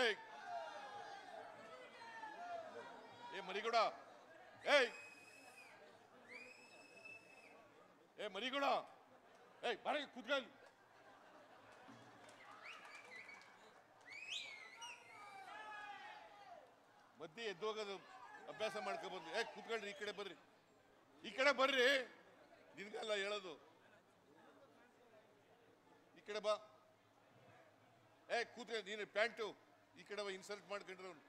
ಏಯ್ ಏ ಮರಿಗೌಡ ಏಯ್ ಏ ಮರಿಗೌಡ ಏಯ್ ಬರ ಕೂತ್ಕೊಳ್ಳಿ ಮದ್ಯ ಎದ್ದು ಹೋಗೋದು ಅಭ್ಯಾಸ ಮಾಡ್ಕೊಬೋದು ಏ ಕೂತ್ಕೊಳ್ರಿ ಈ ಕಡೆ ಬರ್ರಿ ಈ ಕಡೆ ಬರ್ರಿ ನಿನ್ಗಲ್ಲ ಹೇಳೋದು ಈ ಕಡೆ ಬಾ ಏ ಕೂತ್ಕೊಳ್ಳಿ ನೀನು ಪ್ಯಾಂಟು ಈ ಕಡೆ ಇನ್ಸಲ್ಟ್ ಮಾಡ್ಕೊಂಡ್ರೆ ಅವ್ನು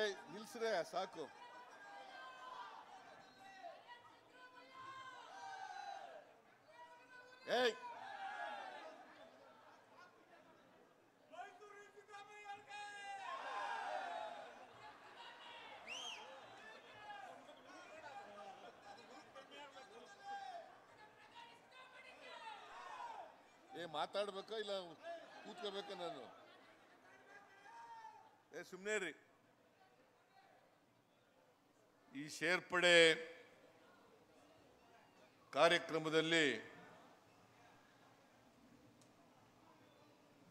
ಏ ನಿಲ್ಸ್ರೆ ಸಾಕು ಏಯ್ ಏ ಮಾತಾಡ್ಬೇಕಾ ಇಲ್ಲ ಕೂತ್ಕೋಬೇಕಾ ನಾನು ಏ ಸುಮ್ಮನೆ ರೀ ಈ ಸೇರ್ಪಡೆ ಕಾರ್ಯಕ್ರಮದಲ್ಲಿ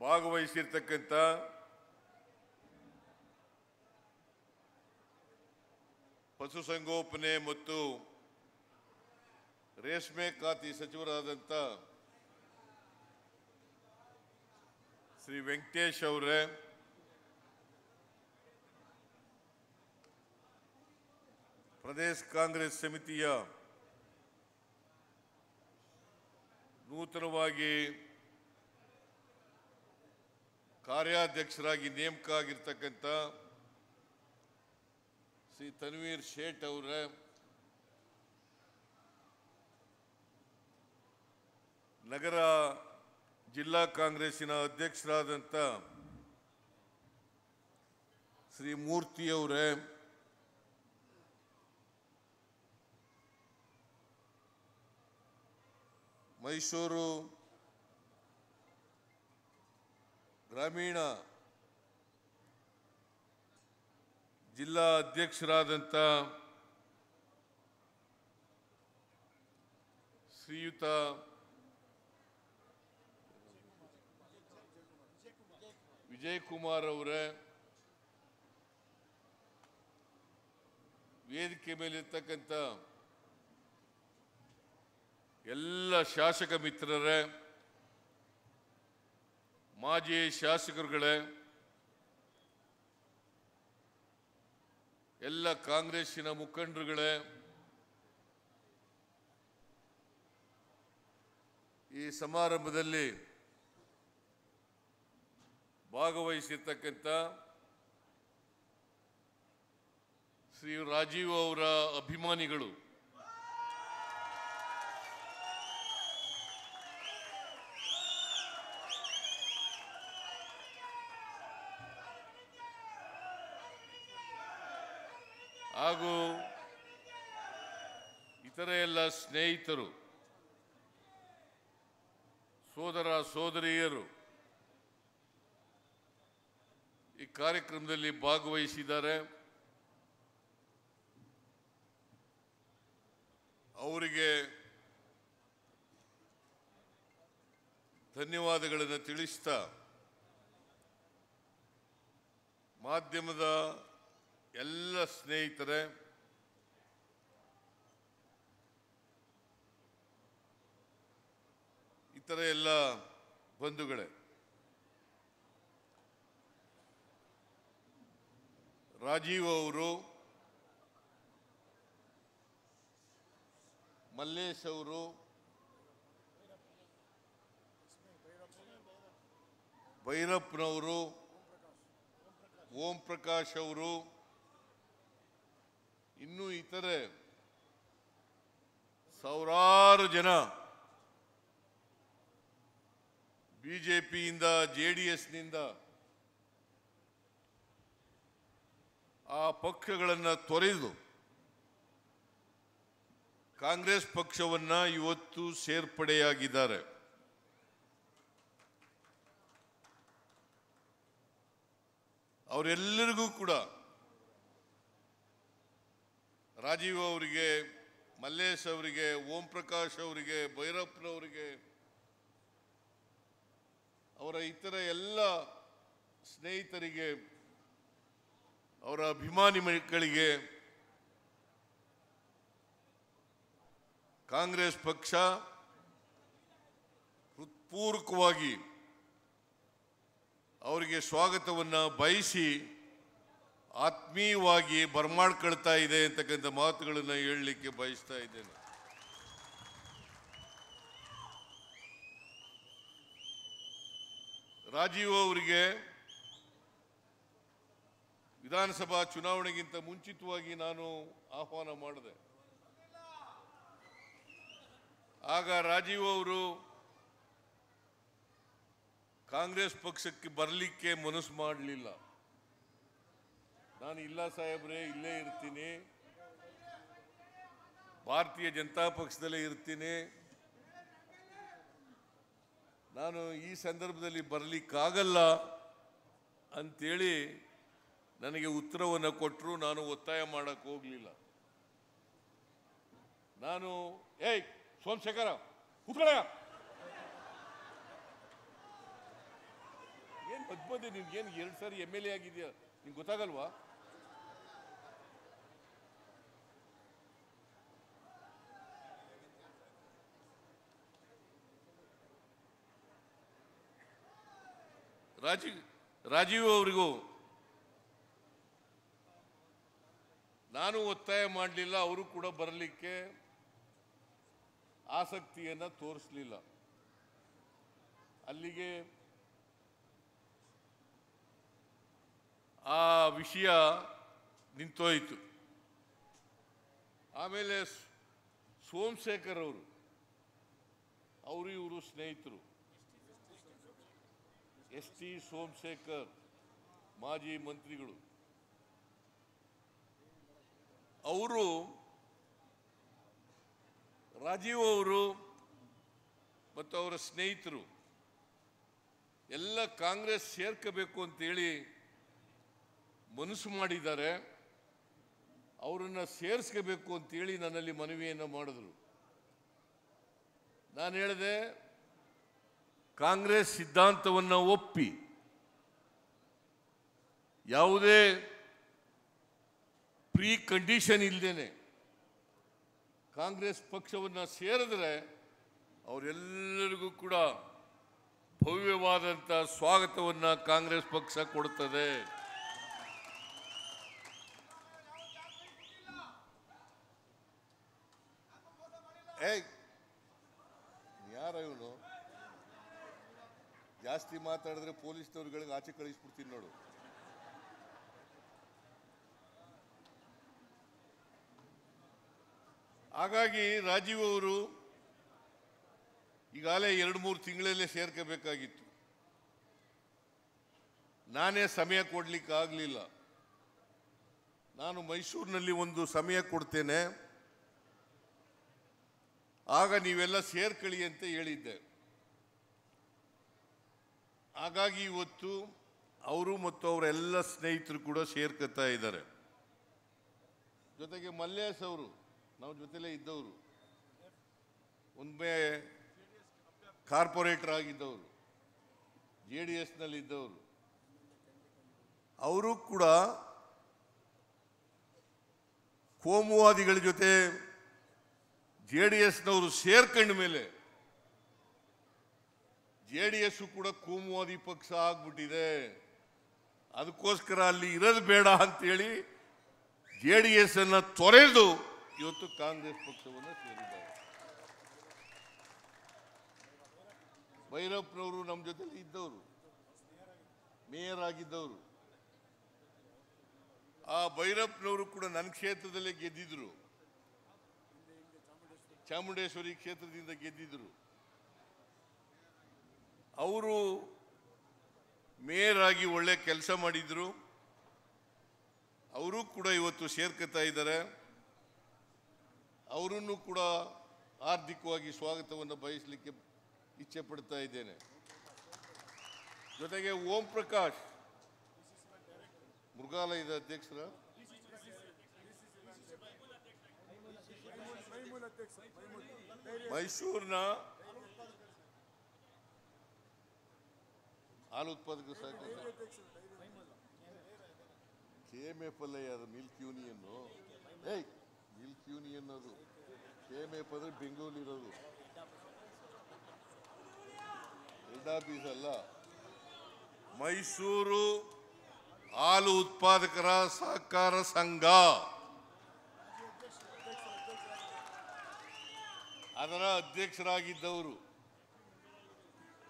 ಭಾಗವಹಿಸಿರ್ತಕ್ಕಂಥ ಪಶುಸಂಗೋಪನೆ ಮತ್ತು ರೇಷ್ಮೆ ಖಾತೆ ಸಚಿವರಾದಂಥ ಶ್ರೀ ವೆಂಕಟೇಶ್ ಅವರೇ ಪ್ರದೇಶ ಕಾಂಗ್ರೆಸ್ ಸಮಿತಿಯ ನೂತನವಾಗಿ ಕಾರ್ಯಾಧ್ಯಕ್ಷರಾಗಿ ನೇಮಕ ಆಗಿರ್ತಕ್ಕಂಥ ಶ್ರೀ ತನ್ವೀರ್ ಶೇಟ್ ಅವರ ನಗರ ಜಿಲ್ಲಾ ಕಾಂಗ್ರೆಸ್ಸಿನ ಅಧ್ಯಕ್ಷರಾದಂಥ ಶ್ರೀ ಮೂರ್ತಿಯವರೇ ಮೈಸೂರು ಗ್ರಾಮೀಣ ಜಿಲ್ಲಾ ಅಧ್ಯಕ್ಷರಾದಂಥ ಶ್ರೀಯುತ ವಿಜಯ್ ಕುಮಾರ್ ಅವರೇ ವೇದಿಕೆ ಮೇಲಿರ್ತಕ್ಕಂಥ ಎಲ್ಲ ಶಾಸಕ ಮಿತ್ರರೇ ಮಾಜಿ ಶಾಸಕರುಗಳೇ ಎಲ್ಲ ಕಾಂಗ್ರೆಸ್ಸಿನ ಮುಖಂಡರುಗಳೇ ಈ ಸಮಾರಂಭದಲ್ಲಿ ಭಾಗವಹಿಸಿರ್ತಕ್ಕಂಥ ಶ್ರೀ ರಾಜೀವ್ ಅವರ ಅಭಿಮಾನಿಗಳು ಹಾಗೂ ಇತರ ಎಲ್ಲ ಸ್ನೇಹಿತರು ಸೋದರ ಸೋದರಿಯರು ಈ ಕಾರ್ಯಕ್ರಮದಲ್ಲಿ ಭಾಗವಹಿಸಿದ್ದಾರೆ ಅವರಿಗೆ ಧನ್ಯವಾದಗಳನ್ನು ತಿಳಿಸ್ತಾ ಮಾಧ್ಯಮದ ಎಲ್ಲ ಸ್ನೇಹಿತರೆ ಇತರ ಎಲ್ಲ ಬಂಧುಗಳೇ ರಾಜೀವ್ ಅವರು ಮಲ್ಲೇಶ್ ಅವರು ಭೈರಪ್ಪನವರು ಓಂ ಪ್ರಕಾಶ್ ಅವರು ಇನ್ನು ಇತರೆ ಸಾವಿರಾರು ಜನ ಬಿಜೆಪಿಯಿಂದ ಜೆ ಡಿ ಎಸ್ನಿಂದ ಆ ಪಕ್ಷಗಳನ್ನು ತೊರೆದು ಕಾಂಗ್ರೆಸ್ ಪಕ್ಷವನ್ನ ಇವತ್ತು ಸೇರ್ಪಡೆಯಾಗಿದ್ದಾರೆ ಅವರೆಲ್ಲರಿಗೂ ಕೂಡ ರಾಜೀವ್ ಅವರಿಗೆ ಮಲ್ಲೇಶ್ ಅವರಿಗೆ ಓಂ ಪ್ರಕಾಶ್ ಅವರಿಗೆ ಭೈರಪ್ಪನವರಿಗೆ ಅವರ ಇತರ ಎಲ್ಲ ಸ್ನೇಹಿತರಿಗೆ ಅವರ ಅಭಿಮಾನಿ ಮಕ್ಕಳಿಗೆ ಕಾಂಗ್ರೆಸ್ ಪಕ್ಷ ಹೃತ್ಪೂರ್ವಕವಾಗಿ ಅವರಿಗೆ ಸ್ವಾಗತವನ್ನು ಬಯಸಿ ಆತ್ಮೀಯವಾಗಿ ಬರ್ಮಾಡ್ಕೊಳ್ತಾ ಇದೆ ಅಂತಕ್ಕಂಥ ಮಾತುಗಳನ್ನು ಹೇಳಲಿಕ್ಕೆ ಬಯಸ್ತಾ ಇದ್ದೇನೆ ರಾಜೀವ್ ಅವರಿಗೆ ವಿಧಾನಸಭಾ ಚುನಾವಣೆಗಿಂತ ಮುಂಚಿತವಾಗಿ ನಾನು ಆಹ್ವಾನ ಮಾಡಿದೆ ಆಗ ರಾಜೀವ್ ಅವರು ಕಾಂಗ್ರೆಸ್ ಪಕ್ಷಕ್ಕೆ ಬರಲಿಕ್ಕೆ ಮನಸ್ಸು ಮಾಡಲಿಲ್ಲ ನಾನು ಇಲ್ಲ ಸಾಹೇಬ್ರೆ ಇಲ್ಲೇ ಇರ್ತೀನಿ ಭಾರತೀಯ ಜನತಾ ಪಕ್ಷದಲ್ಲೇ ಇರ್ತೀನಿ ನಾನು ಈ ಸಂದರ್ಭದಲ್ಲಿ ಬರಲಿಕ್ಕಾಗಲ್ಲ ಅಂಥೇಳಿ ನನಗೆ ಉತ್ತರವನ್ನು ಕೊಟ್ಟರು ನಾನು ಒತ್ತಾಯ ಮಾಡೋಕ್ಕೆ ಹೋಗಲಿಲ್ಲ ನಾನು ಏಯ್ ಸೋಮಶೇಖರ ಉತ್ತರ ಏನು ನಿಮ್ಗೆ ಏನು ಎರಡು ಸಾರಿ ಎಮ್ ಎಲ್ ಎ ಆಗಿದೆಯಾ ನಿಂಗೆ ಗೊತ್ತಾಗಲ್ವಾ ರಾಜೀವ್ ರಾಜೀವ್ ಅವರಿಗೂ ನಾನು ಒತ್ತಾಯ ಮಾಡಲಿಲ್ಲ ಅವರು ಕೂಡ ಬರಲಿಕ್ಕೆ ಆಸಕ್ತಿಯನ್ನು ತೋರಿಸಲಿಲ್ಲ ಅಲ್ಲಿಗೆ ಆ ವಿಷಯ ನಿಂತೋಯಿತು ಆಮೇಲೆ ಸೋಮಶೇಖರ್ ಅವರು ಅವರು ಇವರು ಸ್ನೇಹಿತರು ಎಸ್ ಟಿ ಸೋಮಶೇಖರ್ ಮಾಜಿ ಮಂತ್ರಿಗಳು ಅವರು ರಾಜೀವ್ ಅವರು ಮತ್ತು ಅವರ ಸ್ನೇಹಿತರು ಎಲ್ಲ ಕಾಂಗ್ರೆಸ್ ಸೇರ್ಕಬೇಕು ಅಂತೇಳಿ ಮನಸ್ಸು ಮಾಡಿದ್ದಾರೆ ಅವರನ್ನು ಸೇರಿಸ್ಕೋಬೇಕು ಅಂತೇಳಿ ನನ್ನಲ್ಲಿ ಮನವಿಯನ್ನು ಮಾಡಿದ್ರು ನಾನು ಹೇಳಿದೆ ಕಾಂಗ್ರೆಸ್ ಸಿದ್ಧಾಂತವನ್ನು ಒಪ್ಪಿ ಯಾವುದೇ ಪ್ರೀ ಕಂಡೀಷನ್ ಇಲ್ಲದೇನೆ ಕಾಂಗ್ರೆಸ್ ಪಕ್ಷವನ್ನು ಸೇರಿದ್ರೆ ಅವರೆಲ್ಲರಿಗೂ ಕೂಡ ಭವ್ಯವಾದಂಥ ಸ್ವಾಗತವನ್ನು ಕಾಂಗ್ರೆಸ್ ಪಕ್ಷ ಕೊಡುತ್ತದೆ ಯಾರ ಇವನು ಜಾಸ್ತಿ ಮಾತಾಡಿದ್ರೆ ಪೊಲೀಸ್ನವ್ರುಗಳಿಗೆ ಆಚೆ ಕಳಿಸ್ಬಿಡ್ತೀನಿ ನೋಡು ಹಾಗಾಗಿ ರಾಜೀವ್ ಅವರು ಈಗಾಗಲೇ ಎರಡು ಮೂರು ತಿಂಗಳಲ್ಲೇ ಸೇರ್ಕೋಬೇಕಾಗಿತ್ತು ನಾನೇ ಸಮಯ ಕೊಡಲಿಕ್ಕಾಗಲಿಲ್ಲ ನಾನು ಮೈಸೂರಿನಲ್ಲಿ ಒಂದು ಸಮಯ ಕೊಡ್ತೇನೆ ಆಗ ನೀವೆಲ್ಲ ಸೇರ್ಕಳಿ ಅಂತ ಹೇಳಿದ್ದೆ ಹಾಗಾಗಿ ಇವತ್ತು ಅವರು ಮತ್ತು ಅವರ ಎಲ್ಲ ಸ್ನೇಹಿತರು ಕೂಡ ಸೇರ್ಕೊತಾ ಇದ್ದಾರೆ ಜೊತೆಗೆ ಮಲ್ಲೇಶ್ ಅವರು ನಾವು ಜೊತೆಲೇ ಇದ್ದವರು ಒಮ್ಮೆ ಕಾರ್ಪೊರೇಟರ್ ಆಗಿದ್ದವರು ಜೆ ಡಿ ಎಸ್ನಲ್ಲಿ ಇದ್ದವರು ಅವರು ಕೂಡ ಕೋಮುವಾದಿಗಳ ಜೊತೆ ಜೆ ಡಿ ಎಸ್ನವರು ಸೇರ್ಕೊಂಡ ಮೇಲೆ ಜೆ ಡಿ ಎಸ್ಸು ಕೂಡ ಕೋಮುವಾದಿ ಪಕ್ಷ ಆಗ್ಬಿಟ್ಟಿದೆ ಅದಕ್ಕೋಸ್ಕರ ಅಲ್ಲಿ ಇರೋದು ಬೇಡ ಅಂತೇಳಿ ಜೆ ಡಿ ಎಸ್ ಅನ್ನ ತೊರೆದು ಇವತ್ತು ಕಾಂಗ್ರೆಸ್ ಪಕ್ಷವನ್ನು ಸೇರಿದ್ದಾರೆ ಭೈರಪ್ಪನವರು ನಮ್ಮ ಜೊತೆಲಿ ಇದ್ದವರು ಮೇಯರ್ ಆಗಿದ್ದವರು ಆ ಭೈರಪ್ಪನವರು ಕೂಡ ನನ್ನ ಕ್ಷೇತ್ರದಲ್ಲೇ ಗೆದ್ದಿದ್ರು ಚಾಮುಂಡೇಶ್ವರಿ ಕ್ಷೇತ್ರದಿಂದ ಗೆದ್ದಿದ್ರು ಅವರು ಮೇಯರ್ ಆಗಿ ಒಳ್ಳೆ ಕೆಲಸ ಮಾಡಿದರು ಅವರು ಕೂಡ ಇವತ್ತು ಸೇರ್ಕೊತಾ ಇದ್ದಾರೆ ಅವರನ್ನು ಕೂಡ ಆರ್ಥಿಕವಾಗಿ ಸ್ವಾಗತವನ್ನು ಬಯಸಲಿಕ್ಕೆ ಇಚ್ಛೆ ಪಡ್ತಾ ಇದ್ದೇನೆ ಜೊತೆಗೆ ಓಂ ಪ್ರಕಾಶ್ ಮೃಗಾಲಯದ ಅಧ್ಯಕ್ಷರ ಮೈಸೂರಿನ ಹಾಲು ಉತ್ಪಾದಕರ ಸಹಕಾರ ಕೆ ಎಮ್ ಎಫ್ ಮಿಲ್ಕ್ ಯೂನಿಯನ್ನು ಏಯ್ ಮಿಲ್ಕ್ ಯೂನಿಯನ್ ಅದು ಕೆ ಎಮ್ ಎಫ್ ಅಂದ್ರೆ ಬೆಂಗಳೂರಿರೋದು ಹೆಡ್ ಅಲ್ಲ ಮೈಸೂರು ಹಾಲು ಉತ್ಪಾದಕರ ಸಹಕಾರ ಸಂಘ ಅದರ ಅಧ್ಯಕ್ಷರಾಗಿದ್ದವರು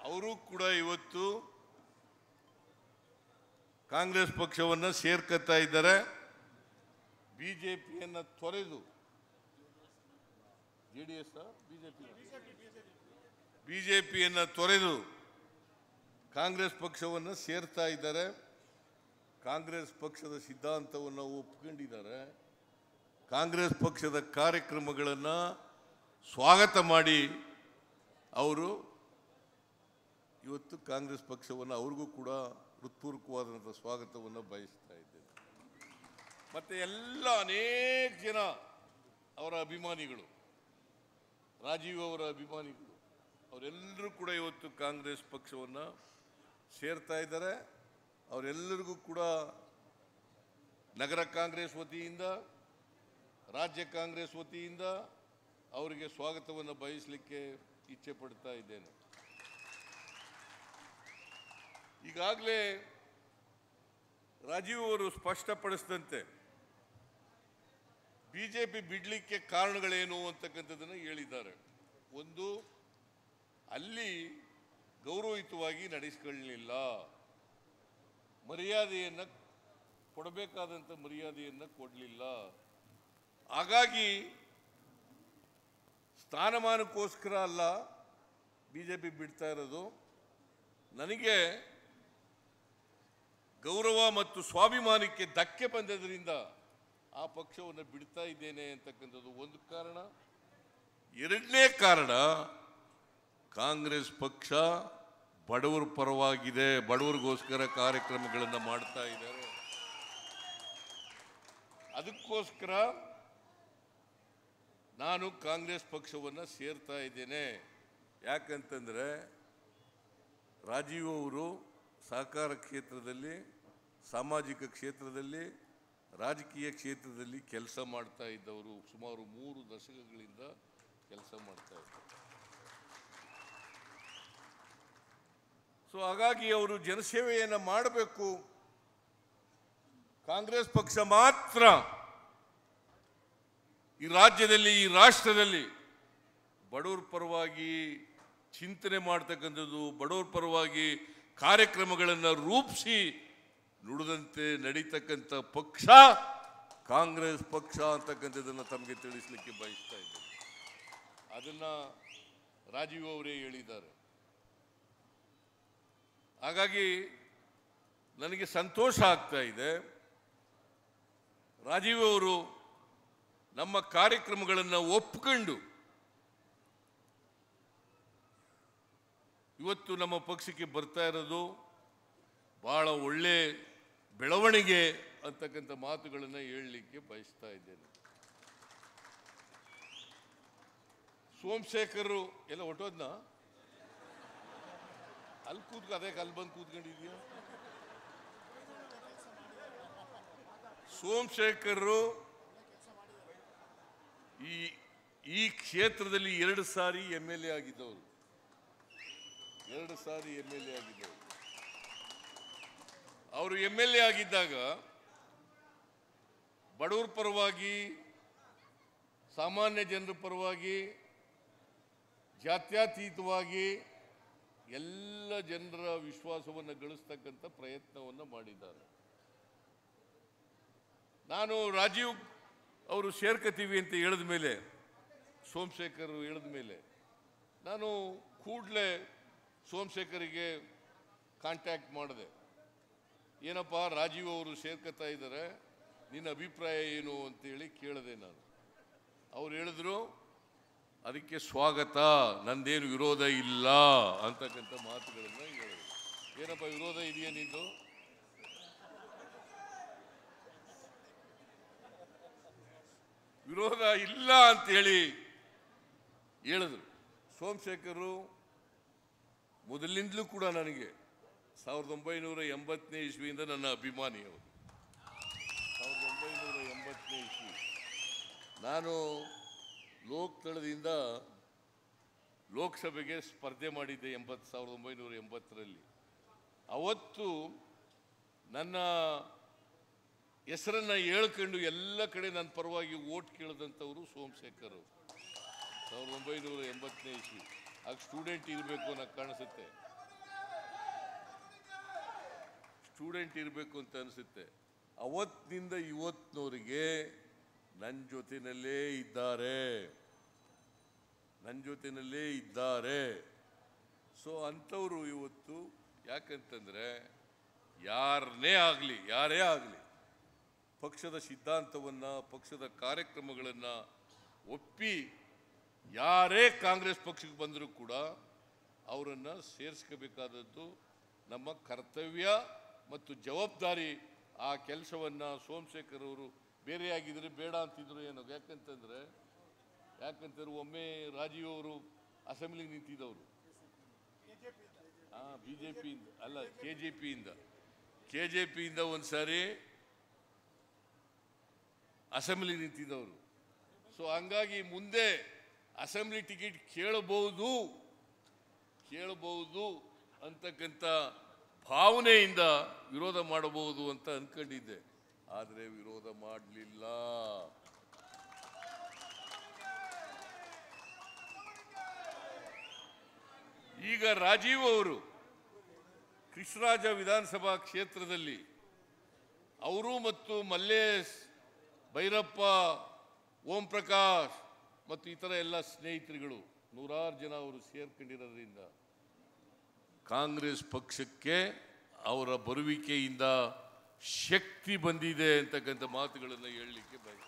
ಅವರು ಕೂಡ ಇವತ್ತು ಕಾಂಗ್ರೆಸ್ ಪಕ್ಷವನ್ನು ಸೇರ್ಕೊತಾ ಇದ್ದಾರೆ ಬಿ ಜೆ ಪಿಯನ್ನು ತೊರೆದು J D S B J ಪಿಯನ್ನು ತೊರೆದು ಕಾಂಗ್ರೆಸ್ ಪಕ್ಷವನ್ನು ಸೇರ್ತಾ ಇದ್ದಾರೆ ಕಾಂಗ್ರೆಸ್ ಪಕ್ಷದ ಸಿದ್ಧಾಂತವನ್ನು ಒಪ್ಕೊಂಡಿದ್ದಾರೆ ಕಾಂಗ್ರೆಸ್ ಪಕ್ಷದ ಕಾರ್ಯಕ್ರಮಗಳನ್ನು ಸ್ವಾಗತ ಮಾಡಿ ಅವರು ಇವತ್ತು ಕಾಂಗ್ರೆಸ್ ಪಕ್ಷವನ್ನು ಅವ್ರಿಗೂ ಕೂಡ ಹೃತ್ಪೂರ್ವಕವಾದಂಥ ಸ್ವಾಗತವನ್ನು ಬಯಸ್ತಾ ಇದ್ದೇನೆ ಮತ್ತು ಎಲ್ಲ ಅನೇಕ ಜನ ಅವರ ಅಭಿಮಾನಿಗಳು ರಾಜೀವ್ ಅವರ ಅಭಿಮಾನಿಗಳು ಅವರೆಲ್ಲರೂ ಕೂಡ ಇವತ್ತು ಕಾಂಗ್ರೆಸ್ ಪಕ್ಷವನ್ನು ಸೇರ್ತಾ ಇದ್ದಾರೆ ಅವರೆಲ್ಲರಿಗೂ ಕೂಡ ನಗರ ಕಾಂಗ್ರೆಸ್ ವತಿಯಿಂದ ರಾಜ್ಯ ಕಾಂಗ್ರೆಸ್ ವತಿಯಿಂದ ಅವರಿಗೆ ಸ್ವಾಗತವನ್ನು ಬಯಸಲಿಕ್ಕೆ ಇಚ್ಛೆ ಪಡ್ತಾ ಇದ್ದೇನೆ ಈಗಾಗಲೇ ರಾಜೀವ್ ಅವರು ಸ್ಪಷ್ಟಪಡಿಸಿದಂತೆ ಬಿ ಜೆ ಪಿ ಬಿಡಲಿಕ್ಕೆ ಕಾರಣಗಳೇನು ಅಂತಕ್ಕಂಥದ್ದನ್ನು ಹೇಳಿದ್ದಾರೆ ಒಂದು ಅಲ್ಲಿ ಗೌರವಯುತವಾಗಿ ನಡೆಸಿಕೊಳ್ಳಲಿಲ್ಲ ಮರ್ಯಾದೆಯನ್ನು ಕೊಡಬೇಕಾದಂಥ ಮರ್ಯಾದೆಯನ್ನು ಕೊಡಲಿಲ್ಲ ಹಾಗಾಗಿ ಸ್ಥಾನಮಾನಕ್ಕೋಸ್ಕರ ಅಲ್ಲ ಬಿ ಜೆ ಪಿ ಬಿಡ್ತಾ ಇರೋದು ನನಗೆ ಗೌರವ ಮತ್ತು ಸ್ವಾಭಿಮಾನಕ್ಕೆ ಧಕ್ಕೆ ಬಂದದರಿಂದ ಆ ಪಕ್ಷವನ್ನು ಬಿಡ್ತಾ ಇದ್ದೇನೆ ಅಂತಕ್ಕಂಥದ್ದು ಒಂದು ಕಾರಣ ಎರಡನೇ ಕಾರಣ ಕಾಂಗ್ರೆಸ್ ಪಕ್ಷ ಬಡವರ ಪರವಾಗಿದೆ ಬಡವರಿಗೋಸ್ಕರ ಕಾರ್ಯಕ್ರಮಗಳನ್ನು ಮಾಡ್ತಾ ಇದ್ದಾರೆ ಅದಕ್ಕೋಸ್ಕರ ನಾನು ಕಾಂಗ್ರೆಸ್ ಪಕ್ಷವನ್ನು ಸೇರ್ತಾ ಇದ್ದೇನೆ ಯಾಕಂತಂದರೆ ರಾಜೀವ್ ಅವರು ಸಹಕಾರ ಕ್ಷೇತ್ರದಲ್ಲಿ ಸಾಮಾಜಿಕ ಕ್ಷೇತ್ರದಲ್ಲಿ ರಾಜಕೀಯ ಕ್ಷೇತ್ರದಲ್ಲಿ ಕೆಲಸ ಮಾಡ್ತಾ ಇದ್ದವರು ಸುಮಾರು ಮೂರು ದಶಕಗಳಿಂದ ಕೆಲಸ ಮಾಡ್ತಾ ಇದ್ದಾರೆ ಸೊ ಹಾಗಾಗಿ ಅವರು ಜನಸೇವೆಯನ್ನು ಮಾಡಬೇಕು ಕಾಂಗ್ರೆಸ್ ಪಕ್ಷ ಮಾತ್ರ ಈ ರಾಜ್ಯದಲ್ಲಿ ಈ ರಾಷ್ಟ್ರದಲ್ಲಿ ಬಡವರ ಪರವಾಗಿ ಚಿಂತನೆ ಮಾಡ್ತಕ್ಕಂಥದ್ದು ಬಡವರ ಪರವಾಗಿ ಕಾರ್ಯಕ್ರಮಗಳನ್ನು ರೂಪಿಸಿ ನುಡಿದಂತೆ ನಡೀತಕ್ಕಂಥ ಪಕ್ಷ ಕಾಂಗ್ರೆಸ್ ಪಕ್ಷ ಅಂತಕ್ಕಂಥದ್ದನ್ನು ತಮಗೆ ತಿಳಿಸ್ಲಿಕ್ಕೆ ಬಯಸ್ತಾ ಇದ್ದೇನೆ ಅದನ್ನು ರಾಜೀವ್ ಅವರೇ ಹೇಳಿದ್ದಾರೆ ಹಾಗಾಗಿ ನನಗೆ ಸಂತೋಷ ಆಗ್ತಾ ಇದೆ ರಾಜೀವ್ ಅವರು ನಮ್ಮ ಕಾರ್ಯಕ್ರಮಗಳನ್ನು ಒಪ್ಕೊಂಡು ಇವತ್ತು ನಮ್ಮ ಪಕ್ಷಕ್ಕೆ ಬರ್ತಾ ಇರೋದು ಭಾಳ ಒಳ್ಳೆಯ ಬೆಳವಣಿಗೆ ಅಂತಕ್ಕಂಥ ಮಾತುಗಳನ್ನು ಹೇಳಲಿಕ್ಕೆ ಬಯಸ್ತಾ ಇದ್ದೇನೆ ಸೋಮಶೇಖರು ಎಲ್ಲ ಹೊಟ್ಟೋದ್ನ ಅಲ್ಲಿ ಕೂತ್ಕ ಅದೇ ಅಲ್ಲಿ ಬಂದು ಕೂತ್ಕೊಂಡಿದ್ಯಾ ಸೋಮಶೇಖರರು ಈ ಈ ಕ್ಷೇತ್ರದಲ್ಲಿ ಎರಡು ಸಾರಿ ಎಮ್ ಎಲ್ ಎ ಆಗಿದ್ದವರು ಎರಡು ಸಾರಿ ಎಮ್ ಎಲ್ ಎ ಆಗಿದ್ದವರು ಅವರು ಎಮ್ ಎಲ್ ಎ ಆಗಿದ್ದಾಗ ಬಡವ್ರ ಪರವಾಗಿ ಸಾಮಾನ್ಯ ಜನರ ಪರವಾಗಿ ಜಾತ್ಯತೀತವಾಗಿ ಎಲ್ಲ ಜನರ ವಿಶ್ವಾಸವನ್ನು ಗಳಿಸ್ತಕ್ಕಂಥ ಪ್ರಯತ್ನವನ್ನು ಮಾಡಿದ್ದಾರೆ ನಾನು ರಾಜೀವ್ ಅವರು ಸೇರ್ಕತೀವಿ ಅಂತ ಹೇಳಿದ ಮೇಲೆ ಸೋಮಶೇಖರ್ ಹೇಳಿದ ಮೇಲೆ ನಾನು ಕೂಡಲೇ ಸೋಮಶೇಖರಿಗೆ ಕಾಂಟ್ಯಾಕ್ಟ್ ಮಾಡಿದೆ ಏನಪ್ಪ ರಾಜೀವ್ ಅವರು ಸೇರ್ಕೊತಾ ಇದ್ದಾರೆ ನಿನ್ನ ಅಭಿಪ್ರಾಯ ಏನು ಅಂತೇಳಿ ಕೇಳಿದೆ ನಾನು ಅವ್ರು ಹೇಳಿದ್ರು ಅದಕ್ಕೆ ಸ್ವಾಗತ ನಂದೇನು ವಿರೋಧ ಇಲ್ಲ ಅಂತಕ್ಕಂಥ ಮಾತುಗಳನ್ನು ಹೇಳಿದ್ರು ಏನಪ್ಪ ವಿರೋಧ ಇದೆಯಾ ನಿಂದು ವಿರೋಧ ಇಲ್ಲ ಅಂತೇಳಿ ಹೇಳಿದ್ರು ಸೋಮಶೇಖರು ಮೊದಲಿಂದಲೂ ಕೂಡ ನನಗೆ ಸಾವಿರದ ಒಂಬೈನೂರ ಎಂಬತ್ತನೇ ಇಸ್ವಿಯಿಂದ ನನ್ನ ಅಭಿಮಾನಿ ಅವರು ಸಾವಿರದ ಒಂಬೈನೂರ ಎಂಬತ್ತನೇ ಇಸ್ವಿ ನಾನು ಲೋಕ್ದಳದಿಂದ ಲೋಕಸಭೆಗೆ ಸ್ಪರ್ಧೆ ಮಾಡಿದ್ದೆ ಎಂಬತ್ತು ಸಾವಿರದ ಒಂಬೈನೂರ ಎಂಬತ್ತರಲ್ಲಿ ಅವತ್ತು ನನ್ನ ಹೆಸರನ್ನು ಹೇಳ್ಕೊಂಡು ಎಲ್ಲ ಕಡೆ ನನ್ನ ಪರವಾಗಿ ಓಟ್ ಕೇಳಿದಂಥವರು ಸೋಮಶೇಖರ್ ಅವರು ಸಾವಿರದ ಒಂಬೈನೂರ ಎಂಬತ್ತನೇ ಇಸ್ವಿ ಆಗ ಸ್ಟೂಡೆಂಟ್ ಇರಬೇಕು ಅನ್ನೋ ಕಾಣಿಸುತ್ತೆ ಸ್ಟೂಡೆಂಟ್ ಇರಬೇಕು ಅಂತ ಅನಿಸುತ್ತೆ ಅವತ್ತಿನಿಂದ ಇವತ್ತಿನವರಿಗೆ ನನ್ನ ಜೊತೆಯಲ್ಲೇ ಇದ್ದಾರೆ ನನ್ನ ಜೊತೆಯಲ್ಲೇ ಇದ್ದಾರೆ ಸೊ ಅಂಥವರು ಇವತ್ತು ಯಾಕಂತಂದರೆ ಯಾರನ್ನೇ ಆಗಲಿ ಯಾರೇ ಆಗಲಿ ಪಕ್ಷದ ಸಿದ್ಧಾಂತವನ್ನು ಪಕ್ಷದ ಕಾರ್ಯಕ್ರಮಗಳನ್ನು ಒಪ್ಪಿ ಯಾರೇ ಕಾಂಗ್ರೆಸ್ ಪಕ್ಷಕ್ಕೆ ಬಂದರೂ ಕೂಡ ಅವರನ್ನು ಸೇರಿಸ್ಕೋಬೇಕಾದದ್ದು ನಮ್ಮ ಕರ್ತವ್ಯ ಮತ್ತು ಜವಾಬ್ದಾರಿ ಆ ಕೆಲಸವನ್ನು ಸೋಮಶೇಖರ್ ಅವರು ಬೇರೆಯಾಗಿದ್ದರೆ ಬೇಡ ಅಂತಿದ್ರು ಏನೋ ಯಾಕಂತಂದರೆ ಯಾಕಂತಂದ್ರೆ ಒಮ್ಮೆ ರಾಜೀವ್ ಅವರು ಅಸೆಂಬ್ಲಿಗೆ ನಿಂತಿದ್ದವರು ಹಾಂ ಬಿ ಜೆ ಪಿಯಿಂದ ಅಲ್ಲ ಕೆ ಜೆ ಪಿಯಿಂದ ಕೆ ಜೆ ಪಿಯಿಂದ ಒಂದು ಸಾರಿ ಅಸೆಂಬ್ಲಿ ನಿಂತಿದ್ದವರು ಸೊ ಹಂಗಾಗಿ ಮುಂದೆ ಅಸೆಂಬ್ಲಿ ಟಿಕೆಟ್ ಕೇಳಬಹುದು ಕೇಳಬಹುದು ಅಂತಕ್ಕಂಥ ಭಾವನೆಯಿಂದ ವಿರೋಧ ಮಾಡಬಹುದು ಅಂತ ಅಂದ್ಕೊಂಡಿದ್ದೆ ಆದರೆ ವಿರೋಧ ಮಾಡಲಿಲ್ಲ ಈಗ ರಾಜೀವ್ ಅವರು ಕೃಷ್ಣರಾಜ ವಿಧಾನಸಭಾ ಕ್ಷೇತ್ರದಲ್ಲಿ ಅವರು ಮತ್ತು ಮಲ್ಲೇಶ್ ಭೈರಪ್ಪ ಓಂ ಪ್ರಕಾಶ್ ಮತ್ತು ಇತರ ಎಲ್ಲ ಸ್ನೇಹಿತರುಗಳು ನೂರಾರು ಜನ ಅವರು ಸೇರ್ಕೊಂಡಿರೋದ್ರಿಂದ ಕಾಂಗ್ರೆಸ್ ಪಕ್ಷಕ್ಕೆ ಅವರ ಬರುವಿಕೆಯಿಂದ ಶಕ್ತಿ ಬಂದಿದೆ ಅಂತಕ್ಕಂಥ ಮಾತುಗಳನ್ನು ಹೇಳಲಿಕ್ಕೆ ಬಯ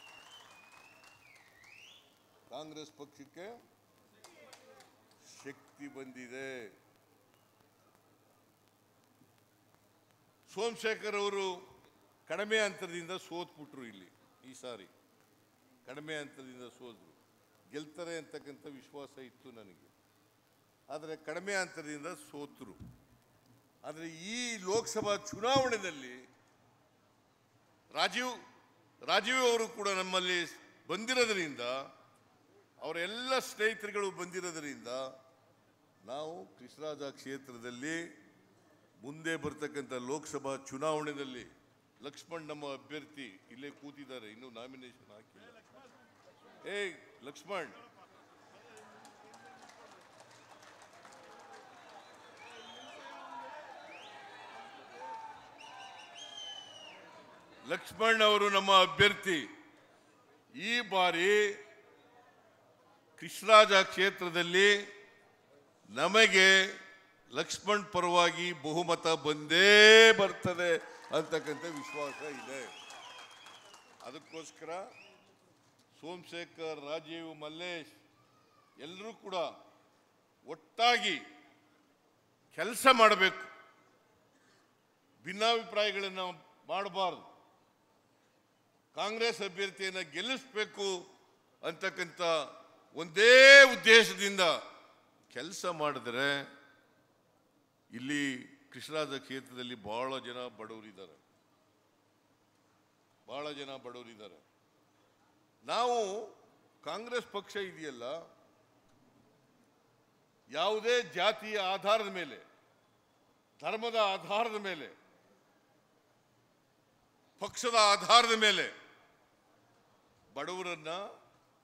ಕಾಂಗ್ರೆಸ್ ಪಕ್ಷಕ್ಕೆ ಶಕ್ತಿ ಬಂದಿದೆ ಸೋಮಶೇಖರ್ ಅವರು ಕಡಿಮೆ ಅಂತರದಿಂದ ಸೋತ್ಬಿಟ್ರು ಇಲ್ಲಿ ಈ ಸಾರಿ ಕಡಿಮೆ ಅಂತರದಿಂದ ಸೋದ್ರು ಗೆಲ್ತಾರೆ ಅಂತಕ್ಕಂಥ ವಿಶ್ವಾಸ ಇತ್ತು ನನಗೆ ಆದರೆ ಕಡಿಮೆ ಅಂತರದಿಂದ ಸೋತರು ಆದರೆ ಈ ಲೋಕಸಭಾ ಚುನಾವಣೆಯಲ್ಲಿ ರಾಜೀವ್ ರಾಜೀವ್ ಅವರು ಕೂಡ ನಮ್ಮಲ್ಲಿ ಬಂದಿರೋದ್ರಿಂದ ಅವರೆಲ್ಲ ಸ್ನೇಹಿತರುಗಳು ಬಂದಿರೋದರಿಂದ ನಾವು ಕೃಷ್ಣರಾಜ ಕ್ಷೇತ್ರದಲ್ಲಿ ಮುಂದೆ ಬರ್ತಕ್ಕಂಥ ಲೋಕಸಭಾ ಚುನಾವಣೆಯಲ್ಲಿ ಲಕ್ಷ್ಮಣ್ ನಮ್ಮ ಅಭ್ಯರ್ಥಿ ಇಲ್ಲೇ ಕೂತಿದ್ದಾರೆ ಇನ್ನೂ ನಾಮಿನೇಷನ್ ಹಾಕಿಲ್ಲ ಏಯ್ ಲಕ್ಷ್ಮಣ್ ಲಕ್ಷ್ಮಣ್ ಅವರು ನಮ್ಮ ಅಭ್ಯರ್ಥಿ ಈ ಬಾರಿ ಕೃಷ್ಣರಾಜ ಕ್ಷೇತ್ರದಲ್ಲಿ ನಮಗೆ ಲಕ್ಷ್ಮಣ್ ಪರವಾಗಿ ಬಹುಮತ ಬಂದೇ ಬರ್ತದೆ ಅಂತಕ್ಕಂಥ ವಿಶ್ವಾಸ ಇದೆ ಅದಕ್ಕೋಸ್ಕರ ಸೋಮಶೇಖರ್ ರಾಜೀವ್ ಮಲ್ಲೇಶ್ ಎಲ್ಲರೂ ಕೂಡ ಒಟ್ಟಾಗಿ ಕೆಲಸ ಮಾಡಬೇಕು ಭಿನ್ನಾಭಿಪ್ರಾಯಗಳನ್ನು ಮಾಡಬಾರ್ದು ಕಾಂಗ್ರೆಸ್ ಅಭ್ಯರ್ಥಿಯನ್ನು ಗೆಲ್ಲಿಸಬೇಕು ಅಂತಕ್ಕಂಥ ಒಂದೇ ಉದ್ದೇಶದಿಂದ ಕೆಲಸ ಮಾಡಿದ್ರೆ ಇಲ್ಲಿ ಕೃಷ್ಣರಾಜ ಕ್ಷೇತ್ರದಲ್ಲಿ ಬಹಳ ಜನ ಬಡವರಿದ್ದಾರೆ ಬಹಳ ಜನ ಬಡವರಿದ್ದಾರೆ ನಾವು ಕಾಂಗ್ರೆಸ್ ಪಕ್ಷ ಇದೆಯಲ್ಲ ಯಾವುದೇ ಜಾತಿಯ ಆಧಾರದ ಮೇಲೆ ಧರ್ಮದ ಆಧಾರದ ಮೇಲೆ ಪಕ್ಷದ ಆಧಾರದ ಮೇಲೆ ಬಡವರನ್ನ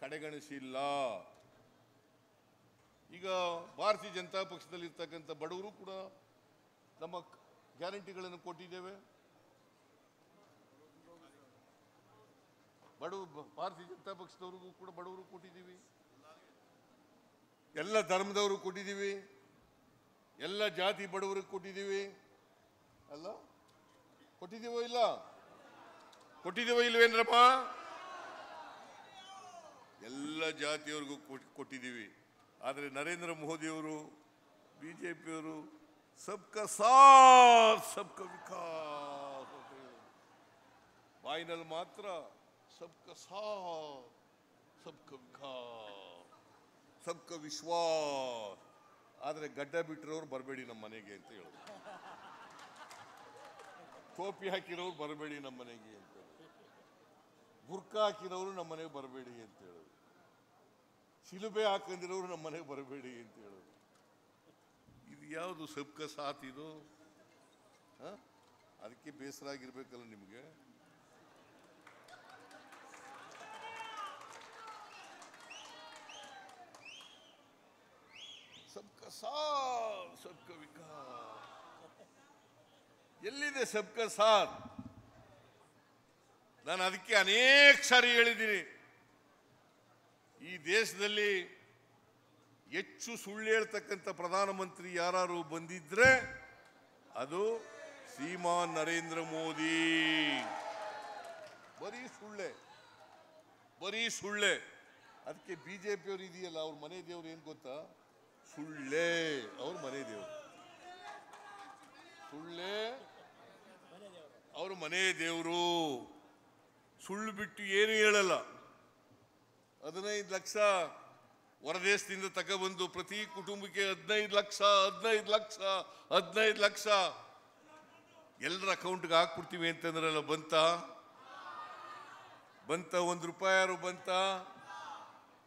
ಕಡೆಗಣಿಸಿಲ್ಲ ಈಗ ಭಾರತೀಯ ಜನತಾ ಪಕ್ಷದಲ್ಲಿರ್ತಕ್ಕಂಥ ಬಡವರು ಕೂಡ ನಮ್ಮ ಗ್ಯಾರಂಟಿಗಳನ್ನು ಕೊಟ್ಟಿದ್ದೇವೆ ಬಡವ ಭಾರತೀಯ ಜನತಾ ಪಕ್ಷದವ್ರಿಗೂ ಕೂಡ ಬಡವರು ಕೊಟ್ಟಿದ್ದೀವಿ ಎಲ್ಲ ಧರ್ಮದವರು ಕೊಟ್ಟಿದ್ದೀವಿ ಎಲ್ಲ ಜಾತಿ ಬಡವರಿಗೆ ಕೊಟ್ಟಿದ್ದೀವಿ ಅಲ್ಲ ಕೊಟ್ಟಿದ್ದೀವೋ ಇಲ್ಲ ಕೊಟ್ಟಿದ್ದೀವೋ ಇಲ್ವೇನ್ರಪ್ಪ ಎಲ್ಲ ಜಾತಿಯವ್ರಿಗೂ ಕೊಟ್ಟಿದ್ದೀವಿ ಆದರೆ ನರೇಂದ್ರ ಮೋದಿಯವರು ಬಿ ಜೆ ಪಿಯವರು ಸಬ್ಕ ಸಾಥ್ ಸಬ್ಕ ವಿಕಾಸ್ ಫೈನಲ್ ಮಾತ್ರ ಸಬ್ಕ ಸಾಥ್ ಸಬ್ಕ ವಿಕಾಸ್ ಸಬ್ಕ ವಿಶ್ವಾಸ್ ಆದರೆ ಗಡ್ಡ ಬಿಟ್ಟಿರೋರು ಬರಬೇಡಿ ನಮ್ಮ ಮನೆಗೆ ಅಂತ ಹೇಳೋದು ಟೋಪಿ ಹಾಕಿರೋರು ಬರಬೇಡಿ ನಮ್ಮ ಮನೆಗೆ ಅಂತ ಹೇಳೋದು ಬುರ್ಕಾ ಹಾಕಿರೋರು ನಮ್ಮ ಮನೆಗೆ ಬರಬೇಡಿ ಅಂತ ಹೇಳೋದು ಶಿಲುಬೆ ಹಾಕೊಂಡಿರೋರು ನಮ್ಮ ಮನೆಗೆ ಬರಬೇಡಿ ಅಂತ ಹೇಳೋದು ಇದು ಯಾವುದು ಸಬ್ಕ ಸಾಥ್ ಇದು ಅದಕ್ಕೆ ಬೇಸರ ಆಗಿರ್ಬೇಕಲ್ಲ ನಿಮಗೆ ಸಬ್ಕ ಸಾ ಸಬ್ಕ ವಿಕಾಸ್ ಎಲ್ಲಿದೆ ಸಬ್ಕ ಸಾಥ್ ನಾನು ಅದಕ್ಕೆ ಅನೇಕ ಸಾರಿ ಹೇಳಿದ್ದೀನಿ ಈ ದೇಶದಲ್ಲಿ ಹೆಚ್ಚು ಸುಳ್ಳು ಹೇಳ್ತಕ್ಕಂಥ ಪ್ರಧಾನಮಂತ್ರಿ ಯಾರು ಬಂದಿದ್ರೆ ಅದು ಶ್ರೀಮಾನ್ ನರೇಂದ್ರ ಮೋದಿ ಬರೀ ಸುಳ್ಳೆ ಬರೀ ಸುಳ್ಳೆ ಅದಕ್ಕೆ ಬಿ ಜೆ ಇದೆಯಲ್ಲ ಅವ್ರ ಮನೆ ದೇವ್ರು ಏನು ಗೊತ್ತಾ ಸುಳ್ಳೆ ಅವ್ರ ಮನೆ ದೇವರು ಸುಳ್ಳೆ ಅವ್ರ ಮನೆ ದೇವರು ಸುಳ್ಳು ಬಿಟ್ಟು ಏನು ಹೇಳಲ್ಲ ಹದಿನೈದು ಲಕ್ಷ ಹೊರದೇಶದಿಂದ ತಗೊಬಂದು ಪ್ರತಿ ಕುಟುಂಬಕ್ಕೆ ಹದಿನೈದು ಲಕ್ಷ ಹದಿನೈದು ಲಕ್ಷ ಹದಿನೈದು ಲಕ್ಷ ಎಲ್ಲರ ಅಕೌಂಟ್ಗೆ ಹಾಕ್ಬಿಡ್ತೀವಿ ಅಂತಂದ್ರಲ್ಲ ಬಂತ ಬಂತ ಒಂದು ರೂಪಾಯಾರು ಬಂತ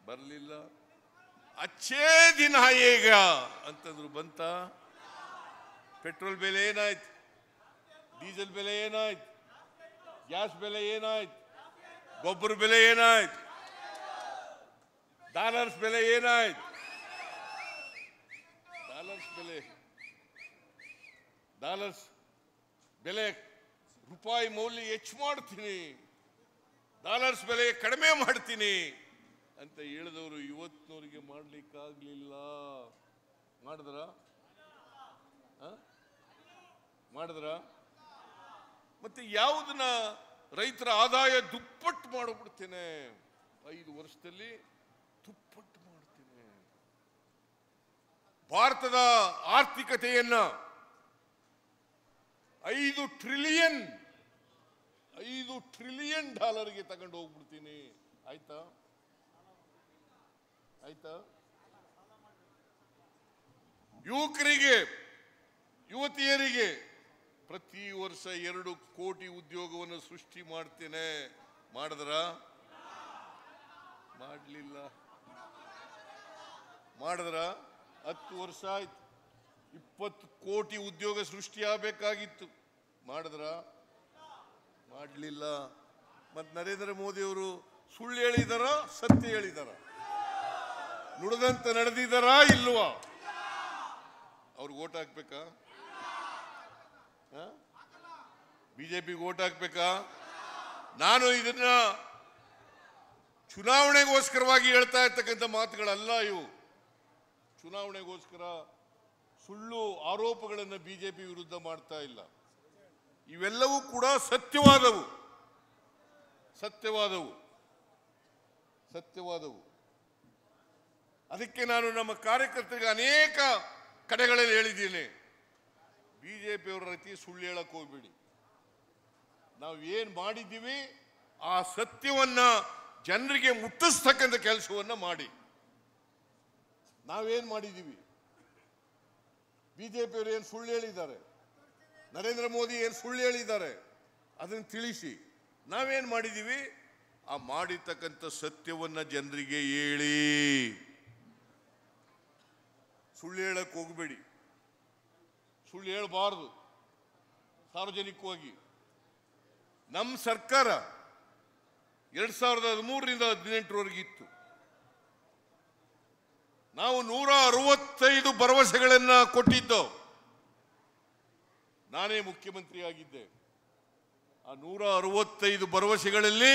ಬರಲಿಲ್ಲ ಅಚ್ಚೇ ದಿನ ಈಗ ಅಂತಂದ್ರು ಬಂತ ಪೆಟ್ರೋಲ್ ಬೆಲೆ ಏನಾಯ್ತು ಡೀಸೆಲ್ ಬೆಲೆ ಏನಾಯ್ತು ಗ್ಯಾಸ್ ಬೆಲೆ ಏನಾಯ್ತು ಗೊಬ್ಬರ ಬೆಲೆ ಏನಾಯ್ತು ಡಾಲರ್ಸ್ ಬೆಲೆ ಏನಾಯ್ತು ಡಾಲರ್ಸ್ ಬೆಲೆ ಡಾಲರ್ಸ್ ಬೆಲೆ ರೂಪಾಯಿ ಮೌಲ್ಯ ಹೆಚ್ಚು ಮಾಡ್ತೀನಿ ಡಾಲರ್ಸ್ ಬೆಲೆ ಕಡಿಮೆ ಮಾಡ್ತೀನಿ ಅಂತ ಹೇಳಿದವರು ಇವತ್ತಿನವ್ರಿಗೆ ಮಾಡಲಿಕ್ಕಾಗಲಿಲ್ಲ ಮಾಡಿದ್ರ ಮಾಡಿದ್ರ ಮತ್ತೆ ಯಾವುದನ್ನ ರೈತರ ಆದಾಯ ದುಪ್ಪಟ್ಟು ಮಾಡಿಬಿಡ್ತೇನೆ ಐದು ವರ್ಷದಲ್ಲಿ ತುಪ್ಪಟ್ಟು ಮಾಡ್ತೀನಿ ಭಾರತದ ಆರ್ಥಿಕತೆಯನ್ನು ಐದು ಟ್ರಿಲಿಯನ್ ಐದು ಟ್ರಿಲಿಯನ್ ಡಾಲರ್ಗೆ ತಗೊಂಡು ಹೋಗ್ಬಿಡ್ತೀನಿ ಆಯ್ತಾ ಆಯ್ತಾ ಯುವಕರಿಗೆ ಯುವತಿಯರಿಗೆ ಪ್ರತಿ ವರ್ಷ ಎರಡು ಕೋಟಿ ಉದ್ಯೋಗವನ್ನು ಸೃಷ್ಟಿ ಮಾಡ್ತೇನೆ ಮಾಡಿದ್ರ ಮಾಡಲಿಲ್ಲ ಮಾಡಿದ್ರ ಹತ್ತು ವರ್ಷ ಆಯ್ತು ಇಪ್ಪತ್ತು ಕೋಟಿ ಉದ್ಯೋಗ ಸೃಷ್ಟಿ ಆಗ್ಬೇಕಾಗಿತ್ತು ಮಾಡಿದ್ರ ಮಾಡಲಿಲ್ಲ ಮತ್ತು ನರೇಂದ್ರ ಮೋದಿಯವರು ಸುಳ್ಳು ಹೇಳಿದಾರ ಸತ್ಯ ಹೇಳಿದಾರ ನುಡಿದಂತೆ ನಡೆದಿದಾರ ಇಲ್ವಾ ಅವ್ರಿಗೆ ಓಟ್ ಹಾಕ್ಬೇಕಾ ಬಿಜೆಪಿ ಓಟ್ ಹಾಕ್ಬೇಕಾ ನಾನು ಇದನ್ನ ಚುನಾವಣೆಗೋಸ್ಕರವಾಗಿ ಹೇಳ್ತಾ ಇರ್ತಕ್ಕಂಥ ಮಾತುಗಳಲ್ಲ ಇವು ಚುನಾವಣೆಗೋಸ್ಕರ ಸುಳ್ಳು ಆರೋಪಗಳನ್ನು ಬಿ ಜೆ ಪಿ ವಿರುದ್ಧ ಮಾಡ್ತಾ ಇಲ್ಲ ಇವೆಲ್ಲವೂ ಕೂಡ ಸತ್ಯವಾದವು ಸತ್ಯವಾದವು ಸತ್ಯವಾದವು ಅದಕ್ಕೆ ನಾನು ನಮ್ಮ ಕಾರ್ಯಕರ್ತರಿಗೆ ಅನೇಕ ಕಡೆಗಳಲ್ಲಿ ಹೇಳಿದ್ದೀನಿ ಬಿ ಜೆ ಪಿಯವರ ರೀತಿ ಸುಳ್ಳು ಹೇಳಕ್ಕೆ ಹೋಗ್ಬೇಡಿ ನಾವು ಏನು ಮಾಡಿದ್ದೀವಿ ಆ ಸತ್ಯವನ್ನು ಜನರಿಗೆ ಮುಟ್ಟಿಸ್ತಕ್ಕಂಥ ಕೆಲಸವನ್ನು ಮಾಡಿ ನಾವೇನು ಮಾಡಿದ್ದೀವಿ ಬಿ ಜೆ ಪಿಯವರು ಏನು ಸುಳ್ಳು ಹೇಳಿದ್ದಾರೆ ನರೇಂದ್ರ ಮೋದಿ ಏನು ಸುಳ್ಳು ಹೇಳಿದ್ದಾರೆ ಅದನ್ನು ತಿಳಿಸಿ ನಾವೇನು ಮಾಡಿದ್ದೀವಿ ಆ ಮಾಡಿರ್ತಕ್ಕಂಥ ಸತ್ಯವನ್ನು ಜನರಿಗೆ ಹೇಳಿ ಸುಳ್ಳು ಹೇಳಕ್ ಹೋಗಬೇಡಿ ಸುಳ್ಳು ಹೇಳಬಾರ್ದು ಸಾರ್ವಜನಿಕವಾಗಿ ನಮ್ಮ ಸರ್ಕಾರ ಎರಡು ಸಾವಿರದ ಹದಿಮೂರರಿಂದ ಹದಿನೆಂಟರವರೆಗಿತ್ತು ನಾವು ನೂರ ಅರವತ್ತೈದು ಭರವಸೆಗಳನ್ನ ಕೊಟ್ಟಿದ್ದು ನಾನೇ ಮುಖ್ಯಮಂತ್ರಿಯಾಗಿದ್ದೆ ಆ ನೂರ ಅರವತ್ತೈದು ಭರವಸೆಗಳಲ್ಲಿ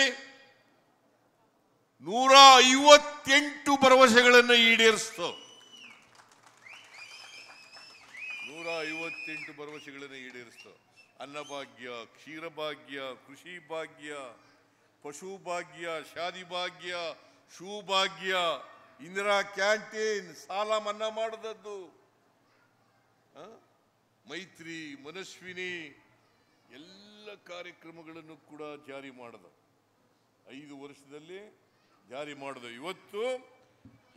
ನೂರ ಐವತ್ತೆಂಟು ಭರವಸೆಗಳನ್ನು ಈಡೇರಿಸ್ತು ನೂರ ಐವತ್ತೆಂಟು ಭರವಸೆಗಳನ್ನು ಈಡೇರಿಸ್ತು ಅನ್ನಭಾಗ್ಯ ಕ್ಷೀರಭಾಗ್ಯ ಕೃಷಿ ಭಾಗ್ಯ ಪಶುಭಾಗ್ಯ ಶಾದಿ ಭಾಗ್ಯ ಶೂಭಾಗ್ಯ ಇಂದಿರಾ ಕ್ಯಾಂಟೀನ್ ಸಾಲ ಮನ್ನಾ ಮಾಡದದ್ದು ಮೈತ್ರಿ ಮನಸ್ವಿನಿ ಎಲ್ಲ ಕಾರ್ಯಕ್ರಮಗಳನ್ನು ಕೂಡ ಜಾರಿ ಮಾಡಿದ ಐದು ವರ್ಷದಲ್ಲಿ ಜಾರಿ ಮಾಡಿದ ಇವತ್ತು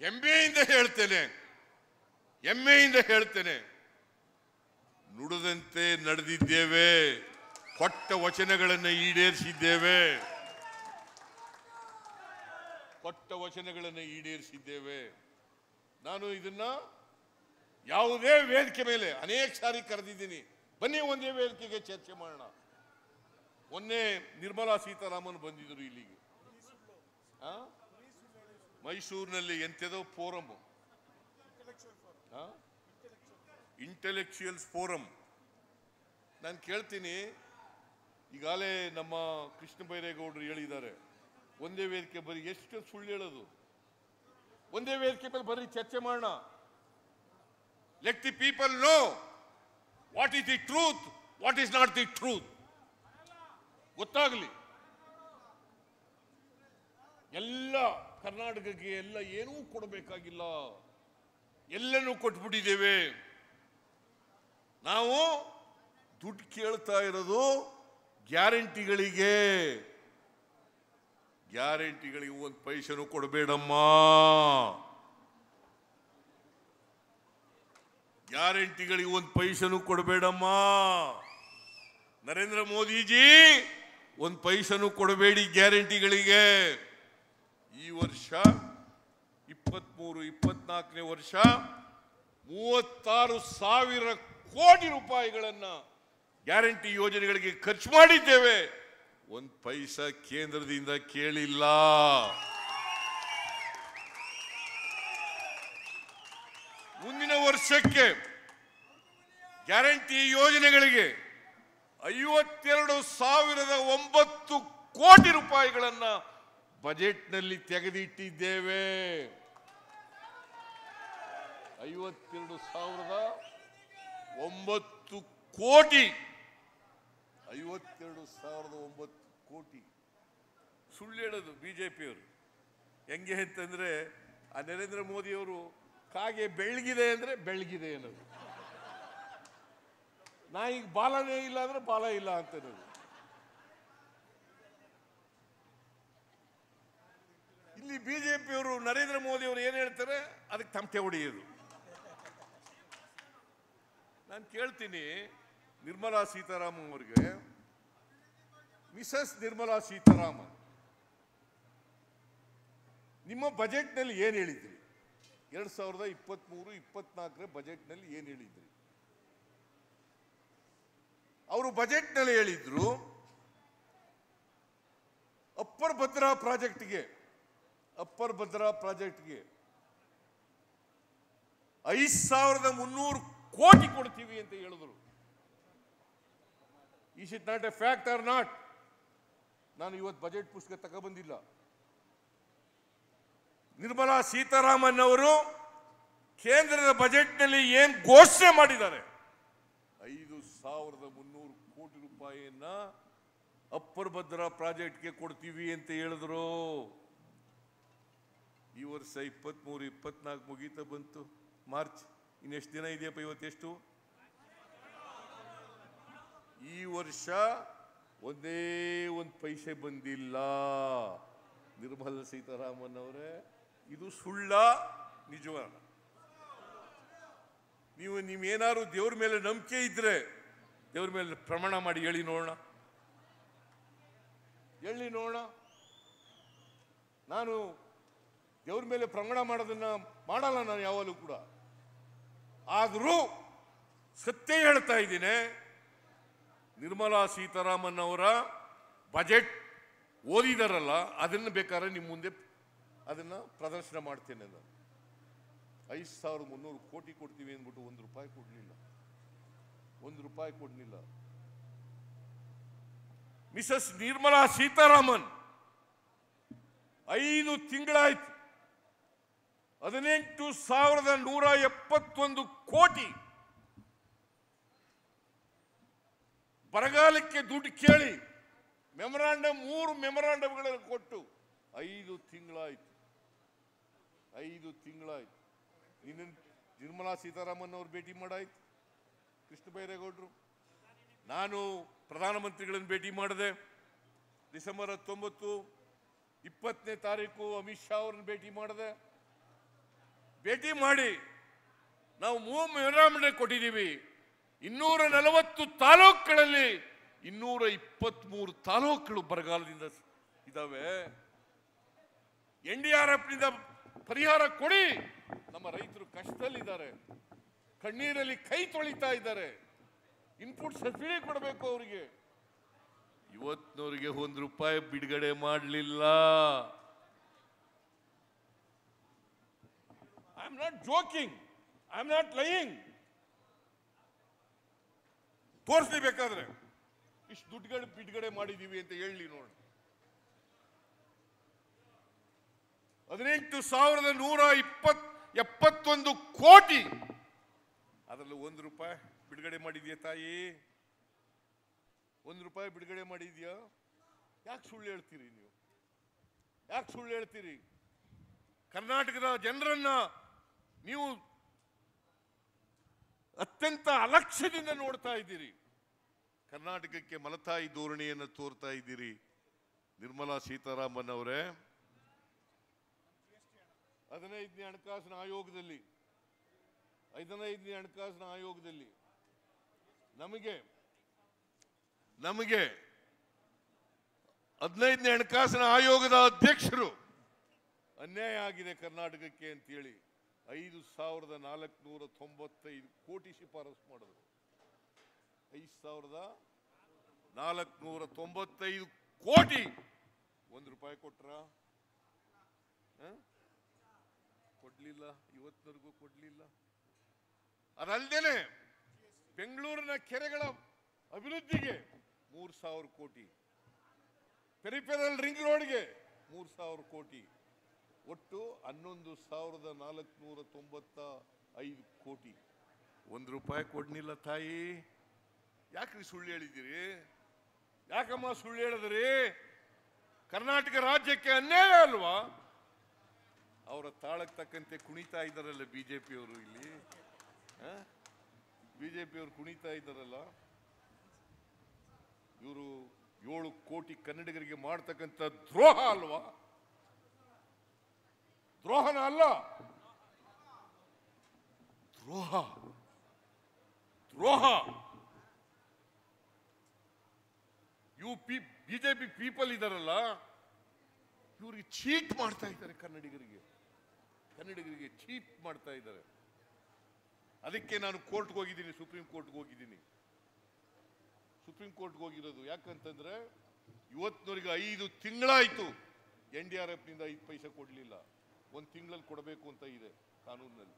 ಹೆಮ್ಮೆಯಿಂದ ಹೇಳ್ತೇನೆ ಹೆಮ್ಮೆಯಿಂದ ಹೇಳ್ತೇನೆ ನುಡದಂತೆ ನಡೆದಿದ್ದೇವೆ ಕೊಟ್ಟ ವಚನಗಳನ್ನು ಈಡೇರಿಸಿದ್ದೇವೆ ಕೊಟ್ಟ ವಚನಗಳನ್ನು ಈಡೇರಿಸಿದ್ದೇವೆ ನಾನು ಇದನ್ನ ಯಾವುದೇ ವೇದಿಕೆ ಮೇಲೆ ಅನೇಕ ಸಾರಿ ಕರೆದಿದ್ದೀನಿ ಬನ್ನಿ ಒಂದೇ ವೇದಿಕೆಗೆ ಚರ್ಚೆ ಮಾಡೋಣ ಮೊನ್ನೆ ನಿರ್ಮಲಾ ಸೀತಾರಾಮನ್ ಬಂದಿದ್ರು ಇಲ್ಲಿಗೆ ಮೈಸೂರಿನಲ್ಲಿ ಎಂಥದೋ ಫೋರಮ್ ಇಂಟೆಲೆಕ್ಚುಯಲ್ಸ್ ಫೋರಮ್ ನಾನು ಕೇಳ್ತೀನಿ ಈಗಾಗಲೇ ನಮ್ಮ ಕೃಷ್ಣ ಬೈರೇಗೌಡರು ಹೇಳಿದ್ದಾರೆ ಒಂದೇ ವೇದಿಕೆ ಬರೀ ಎಷ್ಟು ಸುಳ್ಳು ಹೇಳೋದು ಒಂದೇ ವೇದಿಕೆ ಮೇಲೆ ಬರೀ ಚರ್ಚೆ ಮಾಡೋಣ let the people know what is the truth what is not the truth ಗೊತ್ತಾಗಲಿ ಎಲ್ಲ ಕರ್ನಾಟಕಕ್ಕೆ ಎಲ್ಲ ಏನೂ ಕೊಡಬೇಕಾಗಿಲ್ಲ ಎಲ್ಲನೂ ಕೊಟ್ಬಿಟ್ಟಿದ್ದೇವೆ ನಾವು ದುಡ್ಡು ಕೇಳ್ತಾ ಇರೋದು ಗ್ಯಾರಂಟಿಗಳಿಗೆ ಗ್ಯಾರಂಟಿಗಳಿಗೆ ಒಂದು ಪೈಸೆನು ಕೊಡಬೇಡಮ್ಮ ಗ್ಯಾರಂಟಿಗಳಿಗೆ ಒಂದು ಪೈಸೆನೂ ಕೊಡಬೇಡಮ್ಮ ನರೇಂದ್ರ ಮೋದಿಜಿ ಒಂದು ಪೈಸೆನೂ ಕೊಡಬೇಡಿ ಗ್ಯಾರಂಟಿಗಳಿಗೆ ಈ ವರ್ಷ ಇಪ್ಪತ್ತ್ಮೂರು ಇಪ್ಪತ್ನಾಲ್ಕನೇ ವರ್ಷ ಮೂವತ್ತಾರು ಸಾವಿರ ಕೋಟಿ ರೂಪಾಯಿಗಳನ್ನು ಗ್ಯಾರಂಟಿ ಯೋಜನೆಗಳಿಗೆ ಖರ್ಚು ಮಾಡಿದ್ದೇವೆ ಒಂದ್ ಪೈಸ ಕೇಂದ್ರದಿಂದ ಕೇಳಿಲ್ಲ ಮುಂದಿನ ವರ್ಷಕ್ಕೆ ಗ್ಯಾರಂಟಿ ಯೋಜನೆಗಳಿಗೆ ಐವತ್ತೆರಡು ಸಾವಿರದ ಒಂಬತ್ತು ಕೋಟಿ ರೂಪಾಯಿಗಳನ್ನು ಬಜೆಟ್ನಲ್ಲಿ ತೆಗೆದಿಟ್ಟಿದ್ದೇವೆ ಐವತ್ತೆರಡು ಸಾವಿರದ ಒಂಬತ್ತು ಕೋಟಿ ಐವತ್ತೆರಡು ಸಾವಿರದ ಒಂಬತ್ತು ಕೋಟಿ ಸುಳ್ಳು ಹೇಳೋದು ಬಿ ಜೆ ಪಿಯವರು ಹೆಂಗೆ ಅಂತಂದರೆ ಆ ನರೇಂದ್ರ ಮೋದಿಯವರು ಕಾಗೆ ಬೆಳಗಿದೆ ಅಂದರೆ ಬೆಳಗಿದೆ ಅನ್ನೋದು ನಾ ಈಗ ಬಾಲನೇ ಇಲ್ಲ ಅಂದರೆ ಬಾಲ ಇಲ್ಲ ಅಂತ ಇಲ್ಲಿ ಬಿ ಜೆ ಪಿಯವರು ನರೇಂದ್ರ ಮೋದಿ ಅವರು ಏನು ಹೇಳ್ತಾರೆ ಅದಕ್ಕೆ ತಮಟೆ ಹೊಡೆಯೋದು ನಾನು ಕೇಳ್ತೀನಿ ನಿರ್ಮಲಾ ಸೀತಾರಾಮನ್ ಅವರಿಗೆ ಮಿಸಸ್ ನಿರ್ಮಲಾ ಸೀತಾರಾಮನ್ ನಿಮ್ಮ ಬಜೆಟ್ ನಲ್ಲಿ ಏನು ಹೇಳಿದ್ರಿ ಎರಡ್ ಸಾವಿರದ ಇಪ್ಪತ್ತ್ಮೂರು ಇಪ್ಪತ್ನಾಲ್ಕರ ಬಜೆಟ್ನಲ್ಲಿ ಏನು ಹೇಳಿದ್ರಿ ಅವರು ನಲ್ಲಿ ಹೇಳಿದ್ರು ಅಪ್ಪರ್ ಭದ್ರಾ ಪ್ರಾಜೆಕ್ಟ್ಗೆ ಅಪ್ಪರ್ ಭದ್ರಾ ಪ್ರಾಜೆಕ್ಟ್ಗೆ ಐದು ಸಾವಿರದ ಮುನ್ನೂರು ಕೋಟಿ ಕೊಡ್ತೀವಿ ಅಂತ ಹೇಳಿದ್ರು is it not a fact or not ನಾನು ಇವತ್ತು ಬಜೆಟ್ ಪುಸ್ತಕ ತಗೊಬಂದಿಲ್ಲ ನಿರ್ಮಲಾ ಸೀತಾರಾಮನ್ ಅವರು ಕೇಂದ್ರದ ಬಜೆಟ್ನಲ್ಲಿ ಏನು ಘೋಷಣೆ ಮಾಡಿದ್ದಾರೆ ಐದು ಸಾವಿರದ ಮುನ್ನೂರು ಕೋಟಿ ರೂಪಾಯಿಯನ್ನ ಅಪ್ಪರ್ ಭದ್ರಾ ಪ್ರಾಜೆಕ್ಟ್ಗೆ ಕೊಡ್ತೀವಿ ಅಂತ ಹೇಳಿದ್ರು ಈ ವರ್ಷ ಮೂರು ಇಪ್ಪತ್ನಾಲ್ಕು ಮುಗೀತಾ ಬಂತು ಮಾರ್ಚ್ ಇನ್ನೆಷ್ಟು ದಿನ ಇದೆಯಪ್ಪ ಇವತ್ತೆಷ್ಟು ಈ ವರ್ಷ ಒಂದೇ ಒಂದು ಪೈಸೆ ಬಂದಿಲ್ಲ ನಿರ್ಮಲ ಸೀತಾರಾಮನ್ ಅವರೇ ಇದು ಸುಳ್ಳ ನಿಜವಲ್ಲ ನೀವು ಏನಾದ್ರು ದೇವ್ರ ಮೇಲೆ ನಂಬಿಕೆ ಇದ್ರೆ ದೇವ್ರ ಮೇಲೆ ಪ್ರಮಾಣ ಮಾಡಿ ಹೇಳಿ ನೋಡೋಣ ಹೇಳಿ ನೋಡೋಣ ನಾನು ದೇವ್ರ ಮೇಲೆ ಪ್ರಮಾಣ ಮಾಡೋದನ್ನ ಮಾಡಲ್ಲ ನಾನು ಯಾವಾಗಲೂ ಕೂಡ ಆದರೂ ಸತ್ಯ ಹೇಳ್ತಾ ಇದ್ದೀನಿ ನಿರ್ಮಲಾ ಸೀತಾರಾಮನ್ ಅವರ ಬಜೆಟ್ ಓದಿದಾರಲ್ಲ ಅದನ್ನು ಬೇಕಾದ್ರೆ ನಿಮ್ಮ ಮುಂದೆ ಅದನ್ನು ಪ್ರದರ್ಶನ ಮಾಡ್ತೇನೆ ನಾನು ಐದು ಸಾವಿರದ ಮುನ್ನೂರು ಕೋಟಿ ಕೊಡ್ತೀವಿ ಅಂದ್ಬಿಟ್ಟು ಒಂದು ರೂಪಾಯಿ ಕೊಡಲಿಲ್ಲ ಒಂದು ರೂಪಾಯಿ ಕೊಡಲಿಲ್ಲ ಮಿಸಸ್ ನಿರ್ಮಲಾ ಸೀತಾರಾಮನ್ ಐದು ತಿಂಗಳಾಯ್ತು ಹದಿನೆಂಟು ಸಾವಿರದ ನೂರ ಎಪ್ಪತ್ತೊಂದು ಕೋಟಿ ಬರಗಾಲಕ್ಕೆ ದುಡ್ಡು ಕೇಳಿ ಮೆಮೊರಾಂಡಮ್ ಮೂರು ಮೆಮೊರಾಂಡಮ್ಗಳನ್ನು ಕೊಟ್ಟು ಐದು ತಿಂಗಳಾಯಿತು ಐದು ತಿಂಗಳಾಯಿತು ನಿನ್ನ ನಿರ್ಮಲಾ ಸೀತಾರಾಮನ್ ಅವ್ರು ಭೇಟಿ ಮಾಡಾಯ್ತು ಕೃಷ್ಣ ಬೈರೇಗೌಡರು ನಾನು ಪ್ರಧಾನಮಂತ್ರಿಗಳನ್ನು ಭೇಟಿ ಮಾಡಿದೆ ಡಿಸೆಂಬರ್ ಹತ್ತೊಂಬತ್ತು ಇಪ್ಪತ್ತನೇ ತಾರೀಕು ಅಮಿತ್ ಶಾ ಅವ್ರನ್ನ ಭೇಟಿ ಮಾಡಿದೆ ಭೇಟಿ ಮಾಡಿ ನಾವು ಮೂರು ಮೆಮೊರಾಂಡಮ್ ಕೊಟ್ಟಿದ್ದೀವಿ ಇನ್ನೂರ ನಲವತ್ತು ತಾಲೂಕುಗಳಲ್ಲಿ ಇನ್ನೂರ ಇಪ್ಪತ್ಮೂರು ತಾಲೂಕುಗಳು ಬರಗಾಲದಿಂದ ಇದಾವೆ ಎನ್ ಡಿ ಆರ್ ಎಫ್ನಿಂದ ಪರಿಹಾರ ಕೊಡಿ ನಮ್ಮ ರೈತರು ಕಷ್ಟದಲ್ಲಿದ್ದಾರೆ ಕಣ್ಣೀರಲ್ಲಿ ಕೈ ತೊಳಿತಾ ಇದ್ದಾರೆ ಇನ್ಪುಟ್ ಸಬ್ಸಿಡಿ ಕೊಡಬೇಕು ಅವರಿಗೆ ಇವತ್ತಿನವರಿಗೆ ಒಂದು ರೂಪಾಯಿ ಬಿಡುಗಡೆ ಮಾಡಲಿಲ್ಲ I am not joking I am not lying ತೋರಿಸ್ಲಿ ಬೇಕಾದ್ರೆ ಇಷ್ಟು ದುಡ್ಡುಗಳು ಬಿಡುಗಡೆ ಮಾಡಿದೀವಿ ಅಂತ ಹೇಳಿ ನೋಡಿ ಹದಿನೆಂಟು ಸಾವಿರದ ನೂರ ಇಪ್ಪತ್ ಎಪ್ಪತ್ತೊಂದು ಕೋಟಿ ಅದರಲ್ಲಿ ಒಂದು ರೂಪಾಯಿ ಬಿಡುಗಡೆ ಮಾಡಿದ್ಯಾ ತಾಯಿ ಒಂದು ರೂಪಾಯಿ ಬಿಡುಗಡೆ ಮಾಡಿದ್ಯಾ ಯಾಕೆ ಸುಳ್ಳು ಹೇಳ್ತೀರಿ ನೀವು ಯಾಕೆ ಸುಳ್ಳು ಹೇಳ್ತೀರಿ ಕರ್ನಾಟಕದ ಜನರನ್ನ ನೀವು ಅತ್ಯಂತ ಅಲಕ್ಷ್ಯದಿಂದ ನೋಡ್ತಾ ಇದ್ದೀರಿ ಕರ್ನಾಟಕಕ್ಕೆ ಮಲತಾಯಿ ಧೋರಣೆಯನ್ನು ತೋರ್ತಾ ಇದ್ದೀರಿ ನಿರ್ಮಲಾ ಸೀತಾರಾಮನ್ ಅವರೇ ಹದಿನೈದನೇ ಹಣಕಾಸಿನ ಆಯೋಗದಲ್ಲಿ ಹದಿನೈದನೇ ಹಣಕಾಸಿನ ಆಯೋಗದಲ್ಲಿ ನಮಗೆ ನಮಗೆ ಹದಿನೈದನೇ ಹಣಕಾಸಿನ ಆಯೋಗದ ಅಧ್ಯಕ್ಷರು ಅನ್ಯಾಯ ಆಗಿದೆ ಕರ್ನಾಟಕಕ್ಕೆ ಅಂತೇಳಿ ಐದು ಸಾವಿರದ ನಾಲ್ಕುನೂರ ತೊಂಬತ್ತೈದು ಕೋಟಿ ಶಿಫಾರಸು ಮಾಡಿದ್ರು ಐದು ಸಾವಿರದ ನಾಲ್ಕುನೂರ ತೊಂಬತ್ತೈದು ಕೋಟಿ ಒಂದು ರೂಪಾಯಿ ಕೊಟ್ರ ಕೊಡಲಿಲ್ಲ ಇವತ್ತಿನವರೆಗೂ ಕೊಡಲಿಲ್ಲ ಅದಲ್ಲದೆ ಬೆಂಗಳೂರಿನ ಕೆರೆಗಳ ಅಭಿವೃದ್ಧಿಗೆ ಮೂರು ಸಾವಿರ ಕೋಟಿ ಪೆರಿಪೆರಲ್ ರಿಂಗ್ ರೋಡ್ಗೆ ಮೂರು ಸಾವಿರ ಕೋಟಿ ಒಟ್ಟು ಹನ್ನೊಂದು ಸಾವಿರದ ನಾಲ್ಕುನೂರ ತೊಂಬತ್ತ ಐದು ಕೋಟಿ ಒಂದು ರೂಪಾಯಿ ಕೊಡ್ನಿಲ್ಲ ತಾಯಿ ಯಾಕ್ರಿ ಸುಳ್ಳು ಹೇಳಿದಿರಿ ಯಾಕಮ್ಮ ಸುಳ್ಳು ಹೇಳಿದ್ರಿ ಕರ್ನಾಟಕ ರಾಜ್ಯಕ್ಕೆ ಅನ್ಯಾಯ ಅಲ್ವಾ ಅವರ ತಾಳಕ್ಕೆ ತಕ್ಕಂತೆ ಕುಣಿತಾ ಇದ್ದಾರಲ್ಲ ಬಿ ಜೆ ಪಿಯವರು ಇಲ್ಲಿ ಬಿ ಜೆ ಪಿಯವರು ಕುಣಿತಾ ಇದ್ದಾರಲ್ಲ ಇವರು ಏಳು ಕೋಟಿ ಕನ್ನಡಿಗರಿಗೆ ಮಾಡ್ತಕ್ಕಂಥ ದ್ರೋಹ ಅಲ್ವಾ ದ್ರೋಹನ ಅಲ್ಲ ದ್ರೋಹ ದ್ರೋಹ ಯು ಪಿ ಬಿಜೆಪಿ ಪೀಪಲ್ ಇದಾರಲ್ಲ ಇವ್ರಿಗೆ ಚೀಟ್ ಮಾಡ್ತಾ ಇದ್ದಾರೆ ಕನ್ನಡಿಗರಿಗೆ ಕನ್ನಡಿಗರಿಗೆ ಚೀಟ್ ಮಾಡ್ತಾ ಇದ್ದಾರೆ ಅದಕ್ಕೆ ನಾನು ಕೋರ್ಟ್ಗೆ ಹೋಗಿದ್ದೀನಿ ಸುಪ್ರೀಂ ಕೋರ್ಟ್ಗೆ ಹೋಗಿದ್ದೀನಿ ಸುಪ್ರೀಂ ಕೋರ್ಟ್ಗೆ ಹೋಗಿರೋದು ಯಾಕಂತಂದ್ರೆ ಇವತ್ತಿನವರೆಗೆ ಐದು ತಿಂಗಳಾಯಿತು ಎನ್ ಡಿ ಆರ್ ಎಫ್ನಿಂದ ಐದು ಪೈಸೆ ಕೊಡಲಿಲ್ಲ ಒಂದು ತಿಂಗಳಲ್ಲಿ ಕೊಡಬೇಕು ಅಂತ ಇದೆ ಕಾನೂನಿನಲ್ಲಿ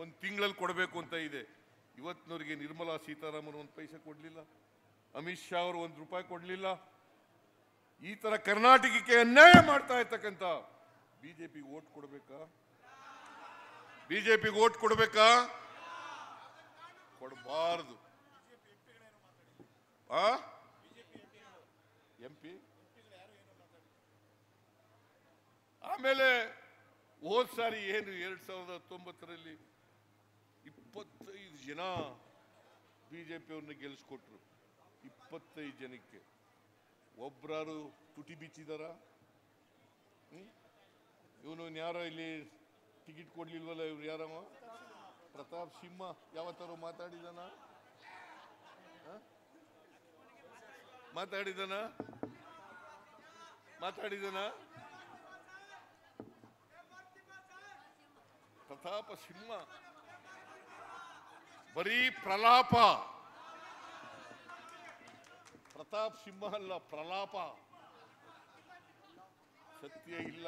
ಒಂದು ತಿಂಗಳಲ್ಲಿ ಕೊಡಬೇಕು ಅಂತ ಇದೆ ಇವತ್ತಿನವರಿಗೆ ನಿರ್ಮಲಾ ಸೀತಾರಾಮನ್ ಒಂದು ಪೈಸೆ ಕೊಡಲಿಲ್ಲ ಅಮಿತ್ ಶಾ ಅವರು ಒಂದು ರೂಪಾಯಿ ಕೊಡಲಿಲ್ಲ ಈ ಥರ ಕರ್ನಾಟಕಕ್ಕೆ ಅನ್ಯಾಯ ಮಾಡ್ತಾ ಇರ್ತಕ್ಕಂಥ ಬಿಜೆಪಿಗೆ ಓಟ್ ಕೊಡಬೇಕಾ ಪಿಗೆ ಓಟ್ ಕೊಡಬೇಕಾ ಕೊಡಬಾರದು ಆ ಎಂ ಪಿ ಆಮೇಲೆ ಹೋದ್ ಸಾರಿ ಏನು ಎರಡು ಸಾವಿರದ ಹತ್ತೊಂಬತ್ತರಲ್ಲಿ ಇಪ್ಪತ್ತೈದು ಜನ ಬಿ ಜೆ ಪಿಯವ್ರನ್ನ ಗೆಲ್ಲಿಸ್ಕೊಟ್ರು ಇಪ್ಪತ್ತೈದು ಜನಕ್ಕೆ ಒಬ್ರಾರು ತುಟಿ ಬಿಚ್ಚಿದಾರ ಇವನು ಯಾರೋ ಇಲ್ಲಿ ಟಿಕೆಟ್ ಕೊಡ್ಲಿಲ್ವಲ್ಲ ಇವ್ರು ಯಾರಮ್ಮ ಪ್ರತಾಪ್ ಸಿಂಹ ಯಾವತ್ತಾರು ಮಾತಾಡಿದಾನ ಮಾತಾಡಿದನ ಮಾತಾಡಿದನ ಪ್ರತಾಪ ಸಿಂಹ ಬರೀ ಪ್ರಲಾಪ ಪ್ರತಾಪ್ ಸಿಂಹ ಅಲ್ಲ ಪ್ರಲಾಪ ಸತ್ಯ ಇಲ್ಲ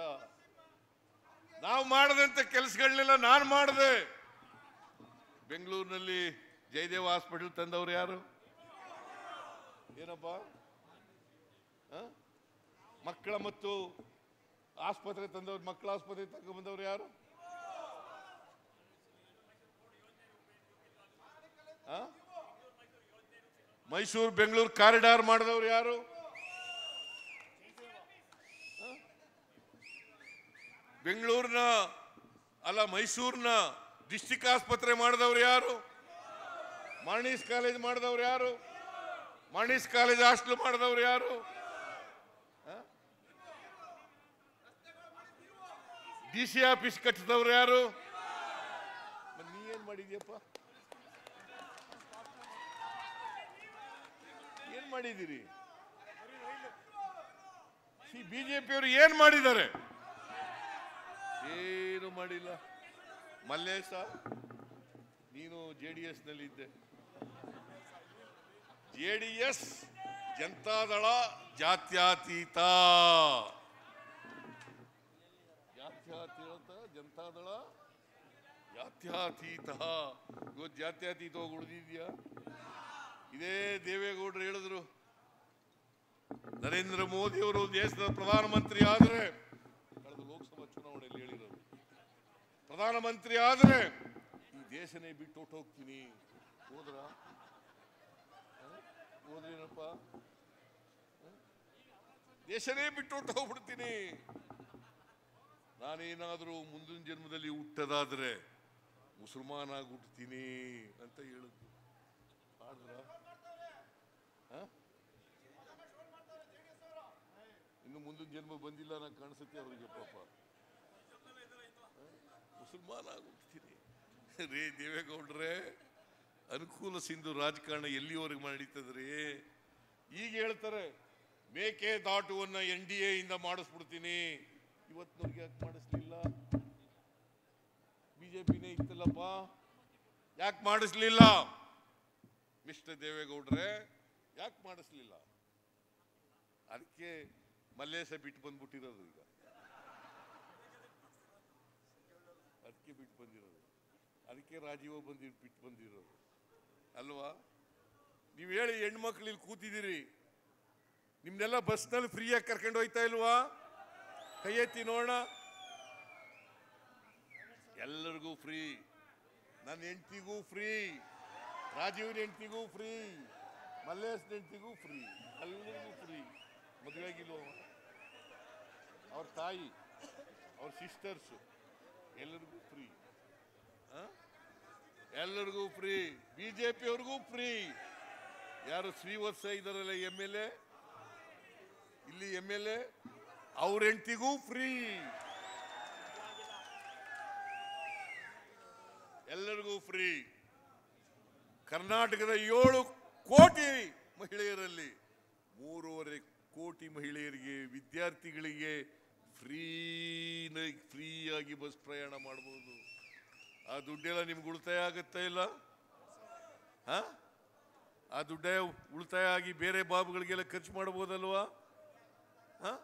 ನಾವು ಮಾಡದಂತ ಕೆಲಸಗಳನ್ನೆಲ್ಲ ನಾನು ಮಾಡಿದೆ ಬೆಂಗಳೂರಿನಲ್ಲಿ ಜಯದೇವ ಹಾಸ್ಪಿಟಲ್ ತಂದವರು ಯಾರು ಏನಪ್ಪ ಮಕ್ಕಳ ಮತ್ತು ಆಸ್ಪತ್ರೆ ತಂದವ್ರು ಮಕ್ಕಳ ಆಸ್ಪತ್ರೆ ತಗೊಂಡ್ಬಂದವ್ರು ಯಾರು ಮೈಸೂರು ಬೆಂಗಳೂರು ಕಾರಿಡಾರ್ ಮಾಡಿದವರು ಯಾರು ಬೆಂಗಳೂರಿನ ಅಲ್ಲ ಮೈಸೂರಿನ ಡಿಸ್ಟಿಕ್ ಆಸ್ಪತ್ರೆ ಮಾಡಿದವ್ರು ಯಾರು ಮಾಣಿಸ್ ಕಾಲೇಜ್ ಮಾಡಿದವ್ರು ಯಾರು ಮಾಣಿಸ್ ಕಾಲೇಜ್ ಹಾಸ್ಟೆಲ್ ಮಾಡಿದವ್ರು ಯಾರು ಡಿ ಸಿ ಆಫೀಸ್ ಕಟ್ಟಿದವ್ರು ಯಾರು ನೀ ಏನು ಮಾಡಿದ್ಯಪ್ಪ ಮಾಡಿದ್ದೀರಿ ಬಿಜೆಪಿಯವರು ಏನ್ ಮಾಡಿದ್ದಾರೆ ಏನು ಮಾಡಿಲ್ಲ ಮಲ್ಲೇಶ ನೀನು ಜೆ ಡಿ ಎಸ್ ನಲ್ಲಿ ಇದ್ದೆ ಜೆ ಡಿ ಎಸ್ ಜನತಾದಳ ಜಾತ್ಯಾತೀತ ಜಾತ್ಯತೀತ ಜನತಾದಳ ಜಾತ್ಯತೀತ ಇವತ್ತು ಜಾತ್ಯಾತೀತ ಹೋಗಿ ಉಳಿದಿದ್ಯಾ ಇದೇ ದೇವೇಗೌಡರು ಹೇಳಿದ್ರು ನರೇಂದ್ರ ಮೋದಿ ಅವರು ದೇಶದ ಪ್ರಧಾನಮಂತ್ರಿ ಆದರೆ ಕಳೆದ ಲೋಕಸಭಾ ಚುನಾವಣೆಯಲ್ಲಿ ಹೇಳಿರೋದು ಪ್ರಧಾನಮಂತ್ರಿ ಆದರೆ ಈ ದೇಶನೇ ಬಿಟ್ಟು ಹೋಗ್ತೀನಿ ಹೋದ್ರ ಹೋದ್ರೇನಪ್ಪ ದೇಶನೇ ಬಿಟ್ಟು ಹೋಗ್ಬಿಡ್ತೀನಿ ನಾನೇನಾದರೂ ಮುಂದಿನ ಜನ್ಮದಲ್ಲಿ ಹುಟ್ಟದಾದ್ರೆ ಮುಸಲ್ಮಾನಾಗಿ ಹುಟ್ಟತೀನಿ ಅಂತ ಹೇಳಿದ್ರು ಆದ್ರ ಮುಂದಿನ ಜನ್ಮ ಬಂದಿಲ್ಲ ನಾನು ಕಾಣಿಸುತ್ತೆ ಅವರಿಗೆ ಪಾಪ ಮುಸಲ್ಮಾನ ಆಗೋಗ್ತೀನಿ ರೇ ದೇವೇಗೌಡ್ರೆ ಅನುಕೂಲ ಸಿಂಧು ರಾಜಕಾರಣ ಎಲ್ಲಿವರೆಗೆ ಮಾಡಿತದ್ರಿ ಈಗ ಹೇಳ್ತಾರೆ ಮೇಕೆ ದಾಟುವನ್ನ ಎನ್ ಡಿ ಎಯಿಂದ ಮಾಡಿಸ್ಬಿಡ್ತೀನಿ ಇವತ್ತಿನವ್ರಿಗೆ ಯಾಕೆ ಮಾಡಿಸ್ಲಿಲ್ಲ ಬಿಜೆಪಿನೇ ಇತ್ತಲ್ಲಪ್ಪ ಯಾಕೆ ಮಾಡಿಸ್ಲಿಲ್ಲ ಮಿಸ್ಟರ್ ದೇವೇಗೌಡ್ರೆ ಯಾಕೆ ಮಾಡಿಸ್ಲಿಲ್ಲ ಅದಕ್ಕೆ ಮಲ್ಲೇಶ ಬಿಟ್ಟು ಬಂದ್ಬಿಟ್ಟಿರೋದು ಈಗ ಅದಕ್ಕೆ ಬಿಟ್ಟು ಬಂದಿರೋದು ಅದಕ್ಕೆ ರಾಜೀವ ಬಂದಿ ಬಿಟ್ಟು ಬಂದಿರೋದು ಅಲ್ವಾ ನೀವು ಹೇಳಿ ಹೆಣ್ಮಕ್ಳು ಇಲ್ಲಿ ಕೂತಿದ್ದೀರಿ ನಿಮ್ನೆಲ್ಲ ಬಸ್ನಲ್ಲಿ ಫ್ರೀಯಾಗಿ ಕರ್ಕೊಂಡು ಹೋಯ್ತಾ ಇಲ್ವಾ ಕೈ ಎತ್ತಿ ಎಲ್ಲರಿಗೂ ಫ್ರೀ ನನ್ನ ಹೆಂಡ್ತಿಗೂ ಫ್ರೀ ರಾಜೀವನ ಹೆಂಡತಿಗೂ ಫ್ರೀ ಮಲ್ಲೇಶ್ ಹೆಂಡ್ತಿಗೂ ಫ್ರೀ ಎಲ್ಲರಿಗೂ ಫ್ರೀ ಮದುವೆ ಆಗಿಲ್ವ ಅವ್ರ ತಾಯಿ ಅವ್ರ ಸಿಸ್ಟರ್ಸ್ ಎಲ್ಲರಿಗೂ ಫ್ರೀ ಎಲ್ಲರಿಗೂ ಫ್ರೀ ಬಿ ಜೆ ಪಿಯವ್ರಿಗೂ ಫ್ರೀ ಯಾರು ಶ್ರೀವತ್ಸ ಇದ್ದಾರಲ್ಲ ಎಮ್ ಎಲ್ ಎ ಇಲ್ಲಿ ಎಮ್ ಎಲ್ ಎ ಅವ್ರ ಹೆಂಡತಿಗೂ ಫ್ರೀ ಎಲ್ಲರಿಗೂ ಫ್ರೀ ಕರ್ನಾಟಕದ ಏಳು ಕೋಟಿ ಮಹಿಳೆಯರಲ್ಲಿ ಮೂರುವರೆ ಕೋಟಿ ಮಹಿಳೆಯರಿಗೆ ವಿದ್ಯಾರ್ಥಿಗಳಿಗೆ ಫ್ರೀ ಆಗಿ ಬಸ್ ಪ್ರಯಾಣ ಮಾಡ್ಬೋದು ಆ ದುಡ್ಡೆಲ್ಲ ನಿಮ್ಗೆ ಉಳಿತಾಯ ಆಗುತ್ತಾ ಇಲ್ಲ ಹಾಂ ಆ ದುಡ್ಡೇ ಉಳಿತಾಯ ಆಗಿ ಬೇರೆ ಬಾಬುಗಳಿಗೆಲ್ಲ ಖರ್ಚು ಮಾಡ್ಬೋದಲ್ವಾ ಹಾಂ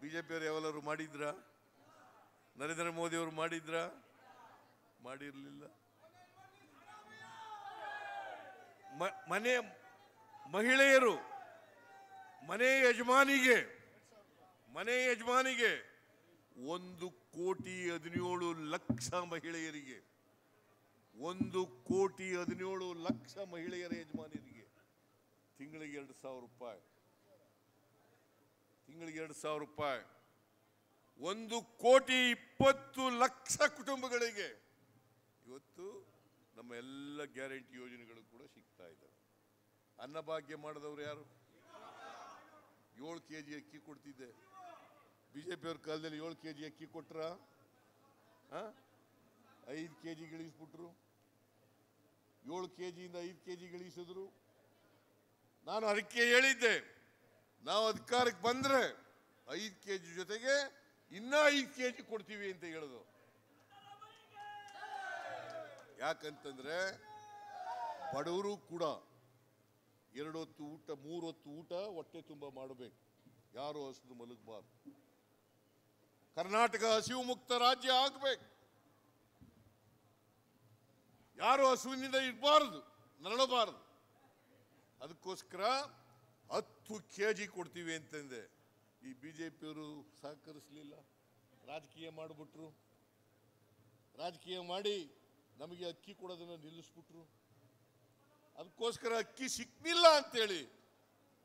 ಬಿ ಜೆ ಪಿಯವರು ಯಾವೆಲ್ಲರೂ ಮಾಡಿದ್ರಾ ನರೇಂದ್ರ ಮೋದಿಯವರು ಮಾಡಿದ್ರ ಮಾಡಿರಲಿಲ್ಲ ಮನೆ ಮಹಿಳೆಯರು ಮನೆ ಯಜಮಾನಿಗೆ ಮನೆ ಯಜಮಾನಿಗೆ ಒಂದು ಕೋಟಿ ಹದಿನೇಳು ಲಕ್ಷ ಮಹಿಳೆಯರಿಗೆ ಒಂದು ಕೋಟಿ ಹದಿನೇಳು ಲಕ್ಷ ಮಹಿಳೆಯರ ಯಜಮಾನಿಯರಿಗೆ ತಿಂಗಳಿಗೆ ಎರಡು ಸಾವಿರ ರೂಪಾಯಿ ತಿಂಗಳಿಗೆ ಎರಡು ಸಾವಿರ ರೂಪಾಯಿ ಒಂದು ಕೋಟಿ ಇಪ್ಪತ್ತು ಲಕ್ಷ ಕುಟುಂಬಗಳಿಗೆ ಇವತ್ತು ನಮ್ಮ ಎಲ್ಲ ಗ್ಯಾರಂಟಿ ಯೋಜನೆಗಳು ಕೂಡ ಸಿಗ್ತಾ ಇದ್ದಾವೆ ಅನ್ನಭಾಗ್ಯ ಮಾಡಿದವರು ಯಾರು ಏಳು ಕೆ ಜಿ ಅಕ್ಕಿ ಕೊಡ್ತಿದ್ದೆ ಬಿ ಜೆ ಪಿಯವ್ರ ಕಾಲದಲ್ಲಿ ಏಳು ಕೆ ಜಿ ಅಕ್ಕಿ ಕೊಟ್ರ ಐದು ಕೆ ಜಿ ಇಳಿಸ್ಬಿಟ್ರು ಏಳು ಕೆ ಜಿಯಿಂದ ಐದು ಕೆ ಜಿ ಗಳಿಸಿದ್ರು ನಾನು ಅದಕ್ಕೆ ಹೇಳಿದ್ದೆ ನಾವು ಅಧಿಕಾರಕ್ಕೆ ಬಂದರೆ ಐದು ಕೆ ಜಿ ಜೊತೆಗೆ ಇನ್ನೂ ಐದು ಕೆ ಜಿ ಕೊಡ್ತೀವಿ ಅಂತ ಹೇಳೋದು ಯಾಕಂತಂದರೆ ಬಡವರು ಕೂಡ ಎರಡು ಹೊತ್ತು ಊಟ ಹೊತ್ತು ಊಟ ಹೊಟ್ಟೆ ತುಂಬ ಮಾಡಬೇಕು ಯಾರು ಹಸಿದು ಮಲಗಬಾರ್ದು ಕರ್ನಾಟಕ ಹಸಿವು ಮುಕ್ತ ರಾಜ್ಯ ಆಗಬೇಕು ಯಾರು ಹಸುವಿನಿಂದ ಇರಬಾರದು ನರಳಬಾರದು ಅದಕ್ಕೋಸ್ಕರ ಹತ್ತು ಕೆ ಜಿ ಕೊಡ್ತೀವಿ ಅಂತಂದೆ ಈ ಬಿ ಜೆ ಪಿಯವರು ಸಹಕರಿಸಲಿಲ್ಲ ರಾಜಕೀಯ ಮಾಡಿಬಿಟ್ರು ರಾಜಕೀಯ ಮಾಡಿ ನಮಗೆ ಅಕ್ಕಿ ಕೊಡೋದನ್ನು ನಿಲ್ಲಿಸ್ಬಿಟ್ರು ಅದಕ್ಕೋಸ್ಕರ ಅಕ್ಕಿ ಸಿಕ್ಕಲಿಲ್ಲ ಅಂತೇಳಿ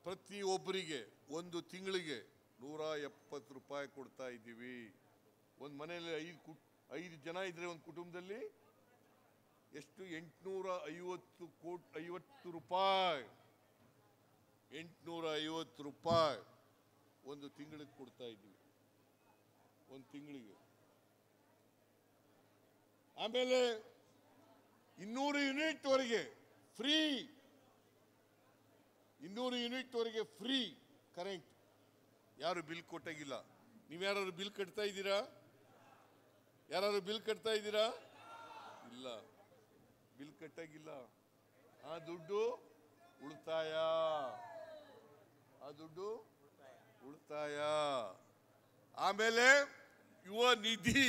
ಪ್ರತಿಯೊಬ್ಬರಿಗೆ ಒಂದು ತಿಂಗಳಿಗೆ ನೂರ ಎಪ್ಪತ್ತು ರೂಪಾಯಿ ಕೊಡ್ತಾ ಇದ್ದೀವಿ ಒಂದು ಮನೆಯಲ್ಲಿ ಐದು ಕುಟ್ ಐದು ಜನ ಇದ್ದರೆ ಒಂದು ಕುಟುಂಬದಲ್ಲಿ ಎಷ್ಟು ಎಂಟುನೂರ ಐವತ್ತು ಕೋಟಿ ಐವತ್ತು ರೂಪಾಯಿ ಎಂಟುನೂರ ಐವತ್ತು ರೂಪಾಯಿ ಒಂದು ತಿಂಗಳಿಗೆ ಕೊಡ್ತಾ ಇದ್ದೀವಿ ಒಂದು ತಿಂಗಳಿಗೆ ಆಮೇಲೆ ಇನ್ನೂರು ಯೂನಿಟ್ವರೆಗೆ ಫ್ರೀ ಇನ್ನೂರು ಯೂನಿಟ್ವರೆಗೆ ಫ್ರೀ ಕರೆಂಟ್ ಯಾರು ಬಿಲ್ ಕೊಟ್ಟಾಗಿಲ್ಲ ನೀವು ಯಾರು ಬಿಲ್ ಕಟ್ತಾ ಇದ್ದೀರಾ ಯಾರು ಬಿಲ್ ಕಟ್ತಾ ಇದ್ದೀರಾ ಇಲ್ಲ ಬಿಲ್ ಕಟ್ಟಾಗಿಲ್ಲ ಆ ದುಡ್ಡು ಉಳಿತಾಯ ಆ ದುಡ್ಡು ಉಳಿತಾಯ ಆಮೇಲೆ ಯುವ ನಿಧಿ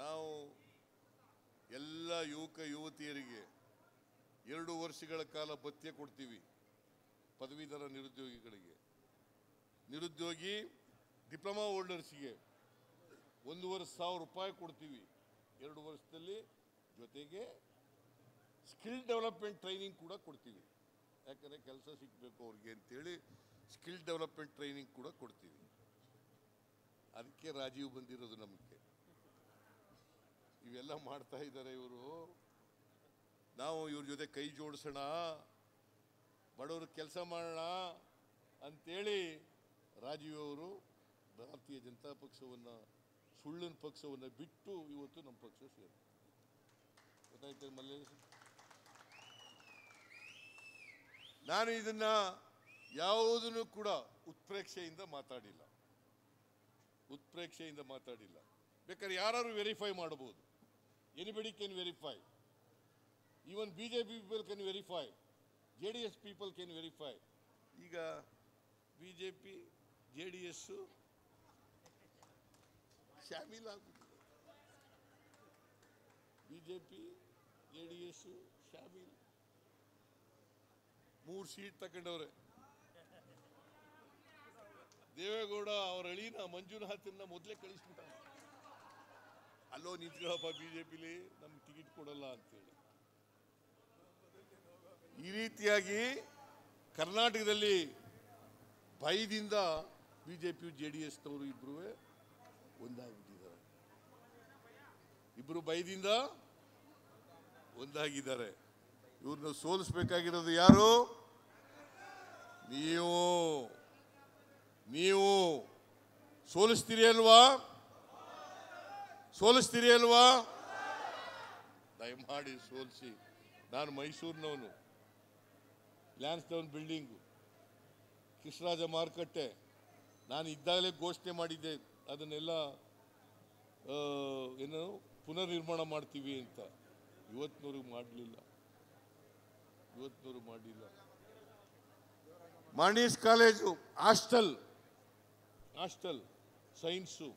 ನಾವು ಎಲ್ಲ ಯುವಕ ಯುವತಿಯರಿಗೆ ಎರಡು ವರ್ಷಗಳ ಕಾಲ ಭತ್ಯೆ ಕೊಡ್ತೀವಿ ಪದವೀಧರ ನಿರುದ್ಯೋಗಿಗಳಿಗೆ ನಿರುದ್ಯೋಗಿ ಡಿಪ್ಲೊಮಾ ಹೋಲ್ಡರ್ಸ್ಗೆ ಒಂದೂವರೆ ಸಾವಿರ ರೂಪಾಯಿ ಕೊಡ್ತೀವಿ ಎರಡು ವರ್ಷದಲ್ಲಿ ಜೊತೆಗೆ ಸ್ಕಿಲ್ ಡೆವಲಪ್ಮೆಂಟ್ ಟ್ರೈನಿಂಗ್ ಕೂಡ ಕೊಡ್ತೀವಿ ಯಾಕಂದರೆ ಕೆಲಸ ಸಿಗಬೇಕು ಅವ್ರಿಗೆ ಅಂತೇಳಿ ಸ್ಕಿಲ್ ಡೆವಲಪ್ಮೆಂಟ್ ಟ್ರೈನಿಂಗ್ ಕೂಡ ಕೊಡ್ತೀವಿ ಅದಕ್ಕೆ ರಾಜೀವ್ ಬಂದಿರೋದು ನಮಗೆ ಇವೆಲ್ಲ ಮಾಡ್ತಾ ಇದ್ದಾರೆ ಇವರು ನಾವು ಇವ್ರ ಜೊತೆ ಕೈ ಜೋಡಿಸೋಣ ಬಡವ್ರಿಗೆ ಕೆಲಸ ಮಾಡೋಣ ಅಂಥೇಳಿ ರಾಜೀವ್ ಅವರು ಭಾರತೀಯ ಜನತಾ ಪಕ್ಷವನ್ನು ಸುಳ್ಳಿನ ಪಕ್ಷವನ್ನು ಬಿಟ್ಟು ಇವತ್ತು ನಮ್ಮ ಪಕ್ಷ ಸೇರಿ ಗೊತ್ತಾಯ್ತು ನಾನು ಇದನ್ನ ಯಾವುದನ್ನು ಕೂಡ ಉತ್ಪ್ರೇಕ್ಷೆಯಿಂದ ಮಾತಾಡಿಲ್ಲ ಉತ್ಪ್ರೇಕ್ಷೆಯಿಂದ ಮಾತಾಡಿಲ್ಲ ಬೇಕಾದ್ರೆ ಯಾರು ವೆರಿಫೈ ಮಾಡಬಹುದು anybody can verify even B J P people can verify J D S people can verify ಈಗ B J P J D S ಶಾಮೀಲಾಗುತ್ತದೆ B J P J D S ಮೂರು ಸೀಟ್ ತಗೊಂಡವ್ರೆ ದೇವೇಗೌಡ ಅವ್ರ ಅಳಿನ ಮಂಜುನಾಥನ್ನ ಮೊದಲೇ ಕಳಿಸ್ಬಿಟ್ಟ ಅಲ್ಲೋ ನಿಂತ್ಕೊಳ್ಳಪ್ಪ ಬಿ ಜೆ ಪಿಲಿ ನಮ್ಗೆ ಟಿಕೆಟ್ ಕೊಡಲ್ಲ ಅಂತೇಳಿ ಈ ರೀತಿಯಾಗಿ ಕರ್ನಾಟಕದಲ್ಲಿ ಭಯದಿಂದ ಬಿ ಜೆ ಪಿಯು ಜೆ ಡಿ ಎಸ್ನವರು ಇಬ್ಬರೂ ಒಂದಾಗಿಬಿಟ್ಟಿದ್ದಾರೆ ಇಬ್ಬರು ಭಯದಿಂದ ಒಂದಾಗಿದ್ದಾರೆ ಇವ್ರನ್ನ ಸೋಲಿಸ್ಬೇಕಾಗಿರೋದು ಯಾರು ನೀವು ನೀವು ಸೋಲಿಸ್ತೀರಿ ಅಲ್ವಾ ಸೋಲಿಸ್ತೀರಿ ಅಲ್ವಾ ದಯಮಾಡಿ ಸೋಲಿಸಿ ನಾನು ಮೈಸೂರಿನವನು ಲ್ಯಾನ್ಸ್ಡೌನ್ ಬಿಲ್ಡಿಂಗು ಕೃಷ್ಣರಾಜ ಮಾರುಕಟ್ಟೆ ನಾನು ಇದ್ದಾಗಲೇ ಘೋಷಣೆ ಮಾಡಿದ್ದೆ ಅದನ್ನೆಲ್ಲ ಏನು ಪುನರ್ ನಿರ್ಮಾಣ ಮಾಡ್ತೀವಿ ಅಂತ ಇವತ್ತಿನವ್ರಿಗೆ ಮಾಡಲಿಲ್ಲ ಇವತ್ತಿನವ್ರಿಗೆ ಮಾಡಲಿಲ್ಲ ಮಾಣೀಸ್ ಕಾಲೇಜು ಹಾಸ್ಟೆಲ್ ಹಾಸ್ಟೆಲ್ ಸೈನ್ಸು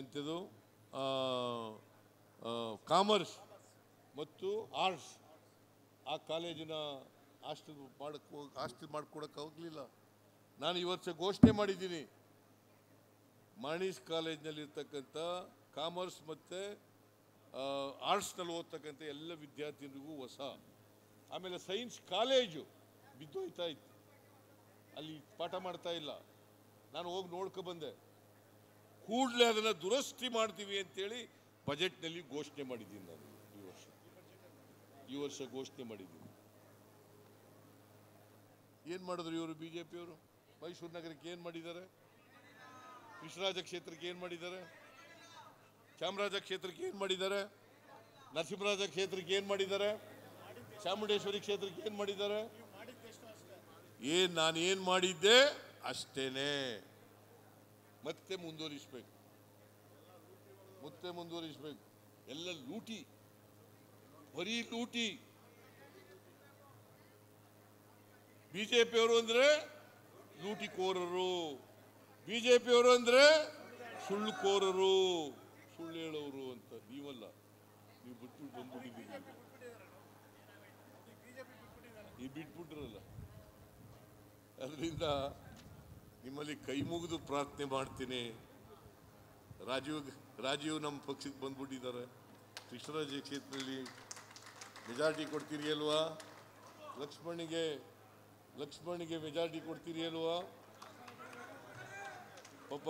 ಎಂಥದ್ದು ಕಾಮರ್ಸ್ ಮತ್ತು ಆರ್ಟ್ಸ್ ಆ ಕಾಲೇಜಿನ ಹಾಸ್ಟೆಲ್ ಮಾಡಕ್ಕೆ ಹಾಸ್ಟೆಲ್ ಹಾಸ್ಟೆಲ್ ಮಾಡ್ಕೊಡೋಕ್ಕಾಗಲಿಲ್ಲ ನಾನು ಈ ವರ್ಷ ಘೋಷಣೆ ಮಾಡಿದ್ದೀನಿ ಮಾಣೀಸ್ ಕಾಲೇಜ್ನಲ್ಲಿರ್ತಕ್ಕಂಥ ಕಾಮರ್ಸ್ ಮತ್ತು ಆರ್ಟ್ಸ್ನಲ್ಲಿ ಓದ್ತಕ್ಕಂಥ ಎಲ್ಲ ವಿದ್ಯಾರ್ಥಿನಿಗೂ ಹೊಸ ಆಮೇಲೆ ಸೈನ್ಸ್ ಕಾಲೇಜು ಬಿದ್ದೋಯ್ತಾ ಇತ್ತು ಅಲ್ಲಿ ಪಾಠ ಮಾಡ್ತಾ ಇಲ್ಲ ನಾನು ಹೋಗಿ ನೋಡ್ಕೊ ಬಂದೆ ಕೂಡಲೇ ಅದನ್ನು ದುರಸ್ತಿ ಮಾಡ್ತೀವಿ ಅಂತೇಳಿ ಬಜೆಟ್ನಲ್ಲಿ ಘೋಷಣೆ ಮಾಡಿದ್ದೀನಿ ನಾನು ಈ ವರ್ಷ ಈ ವರ್ಷ ಘೋಷಣೆ ಮಾಡಿದ್ದೀನಿ ಏನು ಮಾಡಿದ್ರು ಇವರು ಬಿ ಜೆ ಪಿಯವರು ಮೈಸೂರು ನಗರಕ್ಕೆ ಏನು ಮಾಡಿದ್ದಾರೆ ಕೃಷ್ಣರಾಜ ಕ್ಷೇತ್ರಕ್ಕೆ ಏನು ಮಾಡಿದ್ದಾರೆ ಚಾಮರಾಜ ಕ್ಷೇತ್ರಕ್ಕೆ ಏನು ಮಾಡಿದ್ದಾರೆ ನರಸಿಂಹರಾಜ ಕ್ಷೇತ್ರಕ್ಕೆ ಏನು ಮಾಡಿದ್ದಾರೆ ಚಾಮುಂಡೇಶ್ವರಿ ಕ್ಷೇತ್ರಕ್ಕೆ ಏನು ಮಾಡಿದ್ದಾರೆ ಏನ್ ನಾನು ಏನು ಮಾಡಿದ್ದೆ ಅಷ್ಟೇನೆ ಮತ್ತೆ ಮುಂದುವರಿಸ್ಬೇಕು ಮತ್ತೆ ಮುಂದುವರಿಸ್ಬೇಕು ಎಲ್ಲ ಲೂಟಿ ಬರೀ ಲೂಟಿ ಬಿಜೆಪಿಯವರು ಅಂದರೆ ಲೂಟಿಕೋರರು ಬಿ ಜೆ ಪಿಯವರು ಅಂದರೆ ಸುಳ್ಳು ಕೋರರು ಸುಳ್ಳು ಹೇಳೋರು ಅಂತ ನೀವಲ್ಲ ನೀವು ಬಿಟ್ಟು ಬಂದ್ಬಿಟ್ಟಿದ್ದೀರಿ ನೀವು ಬಿಟ್ಬಿಟ್ರಲ್ಲ ಅದರಿಂದ ನಿಮ್ಮಲ್ಲಿ ಕೈ ಮುಗಿದು ಪ್ರಾರ್ಥನೆ ಮಾಡ್ತೀನಿ ರಾಜೀವ್ ರಾಜೀವ್ ನಮ್ಮ ಪಕ್ಷಕ್ಕೆ ಬಂದ್ಬಿಟ್ಟಿದ್ದಾರೆ ಕೃಷ್ಣರಾಜ ಕ್ಷೇತ್ರದಲ್ಲಿ ಮೆಜಾರಿಟಿ ಕೊಡ್ತೀರಿ ಅಲ್ವಾ ಲಕ್ಷ್ಮಣಿಗೆ ಲಕ್ಷ್ಮಣ್ಗೆ ಮೆಜಾರಿಟಿ ಕೊಡ್ತೀರಿ ಅಲ್ವಾ ಪಾಪ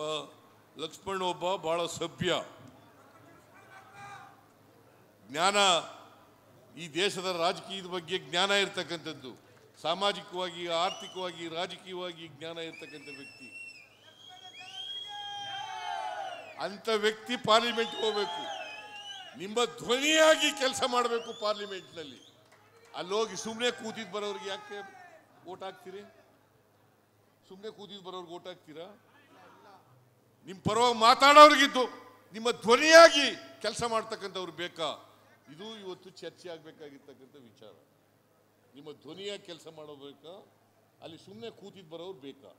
ಲಕ್ಷ್ಮಣ್ ಒಬ್ಬ ಬಹಳ ಸಭ್ಯ ಜ್ಞಾನ ಈ ದೇಶದ ರಾಜಕೀಯದ ಬಗ್ಗೆ ಜ್ಞಾನ ಇರತಕ್ಕಂಥದ್ದು ಸಾಮಾಜಿಕವಾಗಿ ಆರ್ಥಿಕವಾಗಿ ರಾಜಕೀಯವಾಗಿ ಜ್ಞಾನ ಇರ್ತಕ್ಕಂಥ ವ್ಯಕ್ತಿ ಅಂಥ ವ್ಯಕ್ತಿ ಪಾರ್ಲಿಮೆಂಟ್ ಹೋಗಬೇಕು ನಿಮ್ಮ ಧ್ವನಿಯಾಗಿ ಕೆಲಸ ಮಾಡಬೇಕು ಪಾರ್ಲಿಮೆಂಟ್ನಲ್ಲಿ ಅಲ್ಲೋಗಿ ಸುಮ್ಮನೆ ಕೂತಿದ್ದು ಬರೋರಿಗೆ ಯಾಕೆ ಓಟ್ ಹಾಕ್ತೀರಿ ಸುಮ್ಮನೆ ಕೂತಿದ್ ಬರೋರ್ಗೆ ಓಟ್ ಹಾಕ್ತೀರಾ ನಿಮ್ಮ ಪರವಾಗಿ ಮಾತಾಡೋರ್ಗಿದ್ದು ನಿಮ್ಮ ಧ್ವನಿಯಾಗಿ ಕೆಲಸ ಮಾಡ್ತಕ್ಕಂಥವ್ರು ಬೇಕಾ ಇದು ಇವತ್ತು ಚರ್ಚೆ ಆಗ್ಬೇಕಾಗಿರ್ತಕ್ಕಂಥ ವಿಚಾರ ನಿಮ್ಮ ಧ್ವನಿಯಾಗಿ ಕೆಲಸ ಬೇಕಾ ಅಲ್ಲಿ ಸುಮ್ಮನೆ ಕೂತಿದ್ದು ಬರೋರು ಬೇಕಾ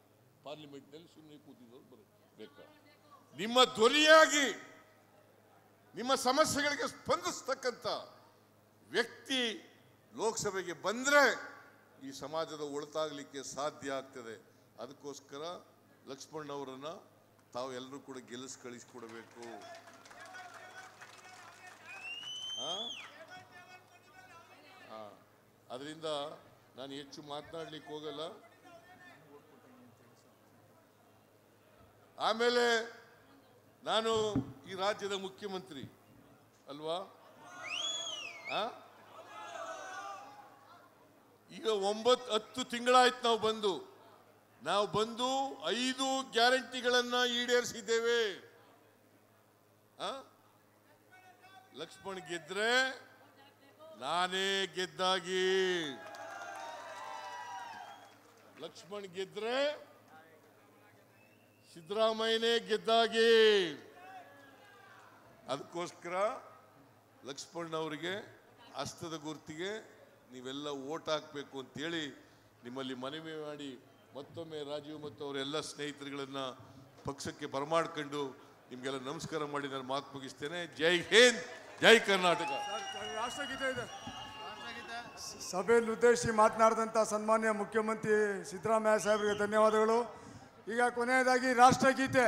ನಲ್ಲಿ ಸುಮ್ಮನೆ ಕೂತಿದ್ದವ್ರು ಬರೋರು ಬೇಕಾ ನಿಮ್ಮ ಧ್ವನಿಯಾಗಿ ನಿಮ್ಮ ಸಮಸ್ಯೆಗಳಿಗೆ ಸ್ಪಂದಿಸ್ತಕ್ಕಂಥ ವ್ಯಕ್ತಿ ಲೋಕಸಭೆಗೆ ಬಂದರೆ ಈ ಸಮಾಜದ ಒಳತಾಗಲಿಕ್ಕೆ ಸಾಧ್ಯ ಆಗ್ತದೆ ಅದಕ್ಕೋಸ್ಕರ ಲಕ್ಷ್ಮಣ್ ಅವರನ್ನ ತಾವೆಲ್ಲರೂ ಕೂಡ ಗೆಲ್ಲಿಸ್ ಕಳಿಸ್ಕೊಡ್ಬೇಕು ಅದರಿಂದ ನಾನು ಹೆಚ್ಚು ಮಾತನಾಡ್ಲಿಕ್ಕೆ ಹೋಗಲ್ಲ ಆಮೇಲೆ ನಾನು ಈ ರಾಜ್ಯದ ಮುಖ್ಯಮಂತ್ರಿ ಅಲ್ವಾ ಹಾ ಈಗ ಒಂಬತ್ತು ಹತ್ತು ತಿಂಗಳಾಯ್ತು ನಾವು ಬಂದು ನಾವು ಬಂದು ಐದು ಗ್ಯಾರಂಟಿಗಳನ್ನ ಈಡೇರಿಸಿದ್ದೇವೆ ಲಕ್ಷ್ಮಣ್ ಗೆದ್ರೆ ನಾನೇ ಗೆದ್ದಾಗಿ ಲಕ್ಷ್ಮಣ್ ಗೆದ್ರೆ ಸಿದ್ದರಾಮಯ್ಯನೇ ಗೆದ್ದಾಗಿ ಅದಕ್ಕೋಸ್ಕರ ಲಕ್ಷ್ಮಣ್ ಅವರಿಗೆ ಹಸ್ತದ ಗುರ್ತಿಗೆ ನೀವೆಲ್ಲ ಓಟ್ ಹಾಕಬೇಕು ಅಂತೇಳಿ ನಿಮ್ಮಲ್ಲಿ ಮನವಿ ಮಾಡಿ ಮತ್ತೊಮ್ಮೆ ರಾಜೀವ್ ಮತ್ತು ಅವರೆಲ್ಲ ಸ್ನೇಹಿತರುಗಳನ್ನು ಪಕ್ಷಕ್ಕೆ ಬರಮಾಡ್ಕೊಂಡು ನಿಮಗೆಲ್ಲ ನಮಸ್ಕಾರ ಮಾಡಿ ನಾನು ಮಾತು ಮುಗಿಸ್ತೇನೆ ಜೈ ಹಿಂದ್ ಜೈ ಕರ್ನಾಟಕ ಇದೆ ಸಭೆಯನ್ನು ಉದ್ದೇಶಿಸಿ ಮಾತನಾಡಿದಂಥ ಸನ್ಮಾನ್ಯ ಮುಖ್ಯಮಂತ್ರಿ ಸಿದ್ದರಾಮಯ್ಯ ಸಾಹೇಬರಿಗೆ ಧನ್ಯವಾದಗಳು ಈಗ ಕೊನೆಯದಾಗಿ ರಾಷ್ಟ್ರಗೀತೆ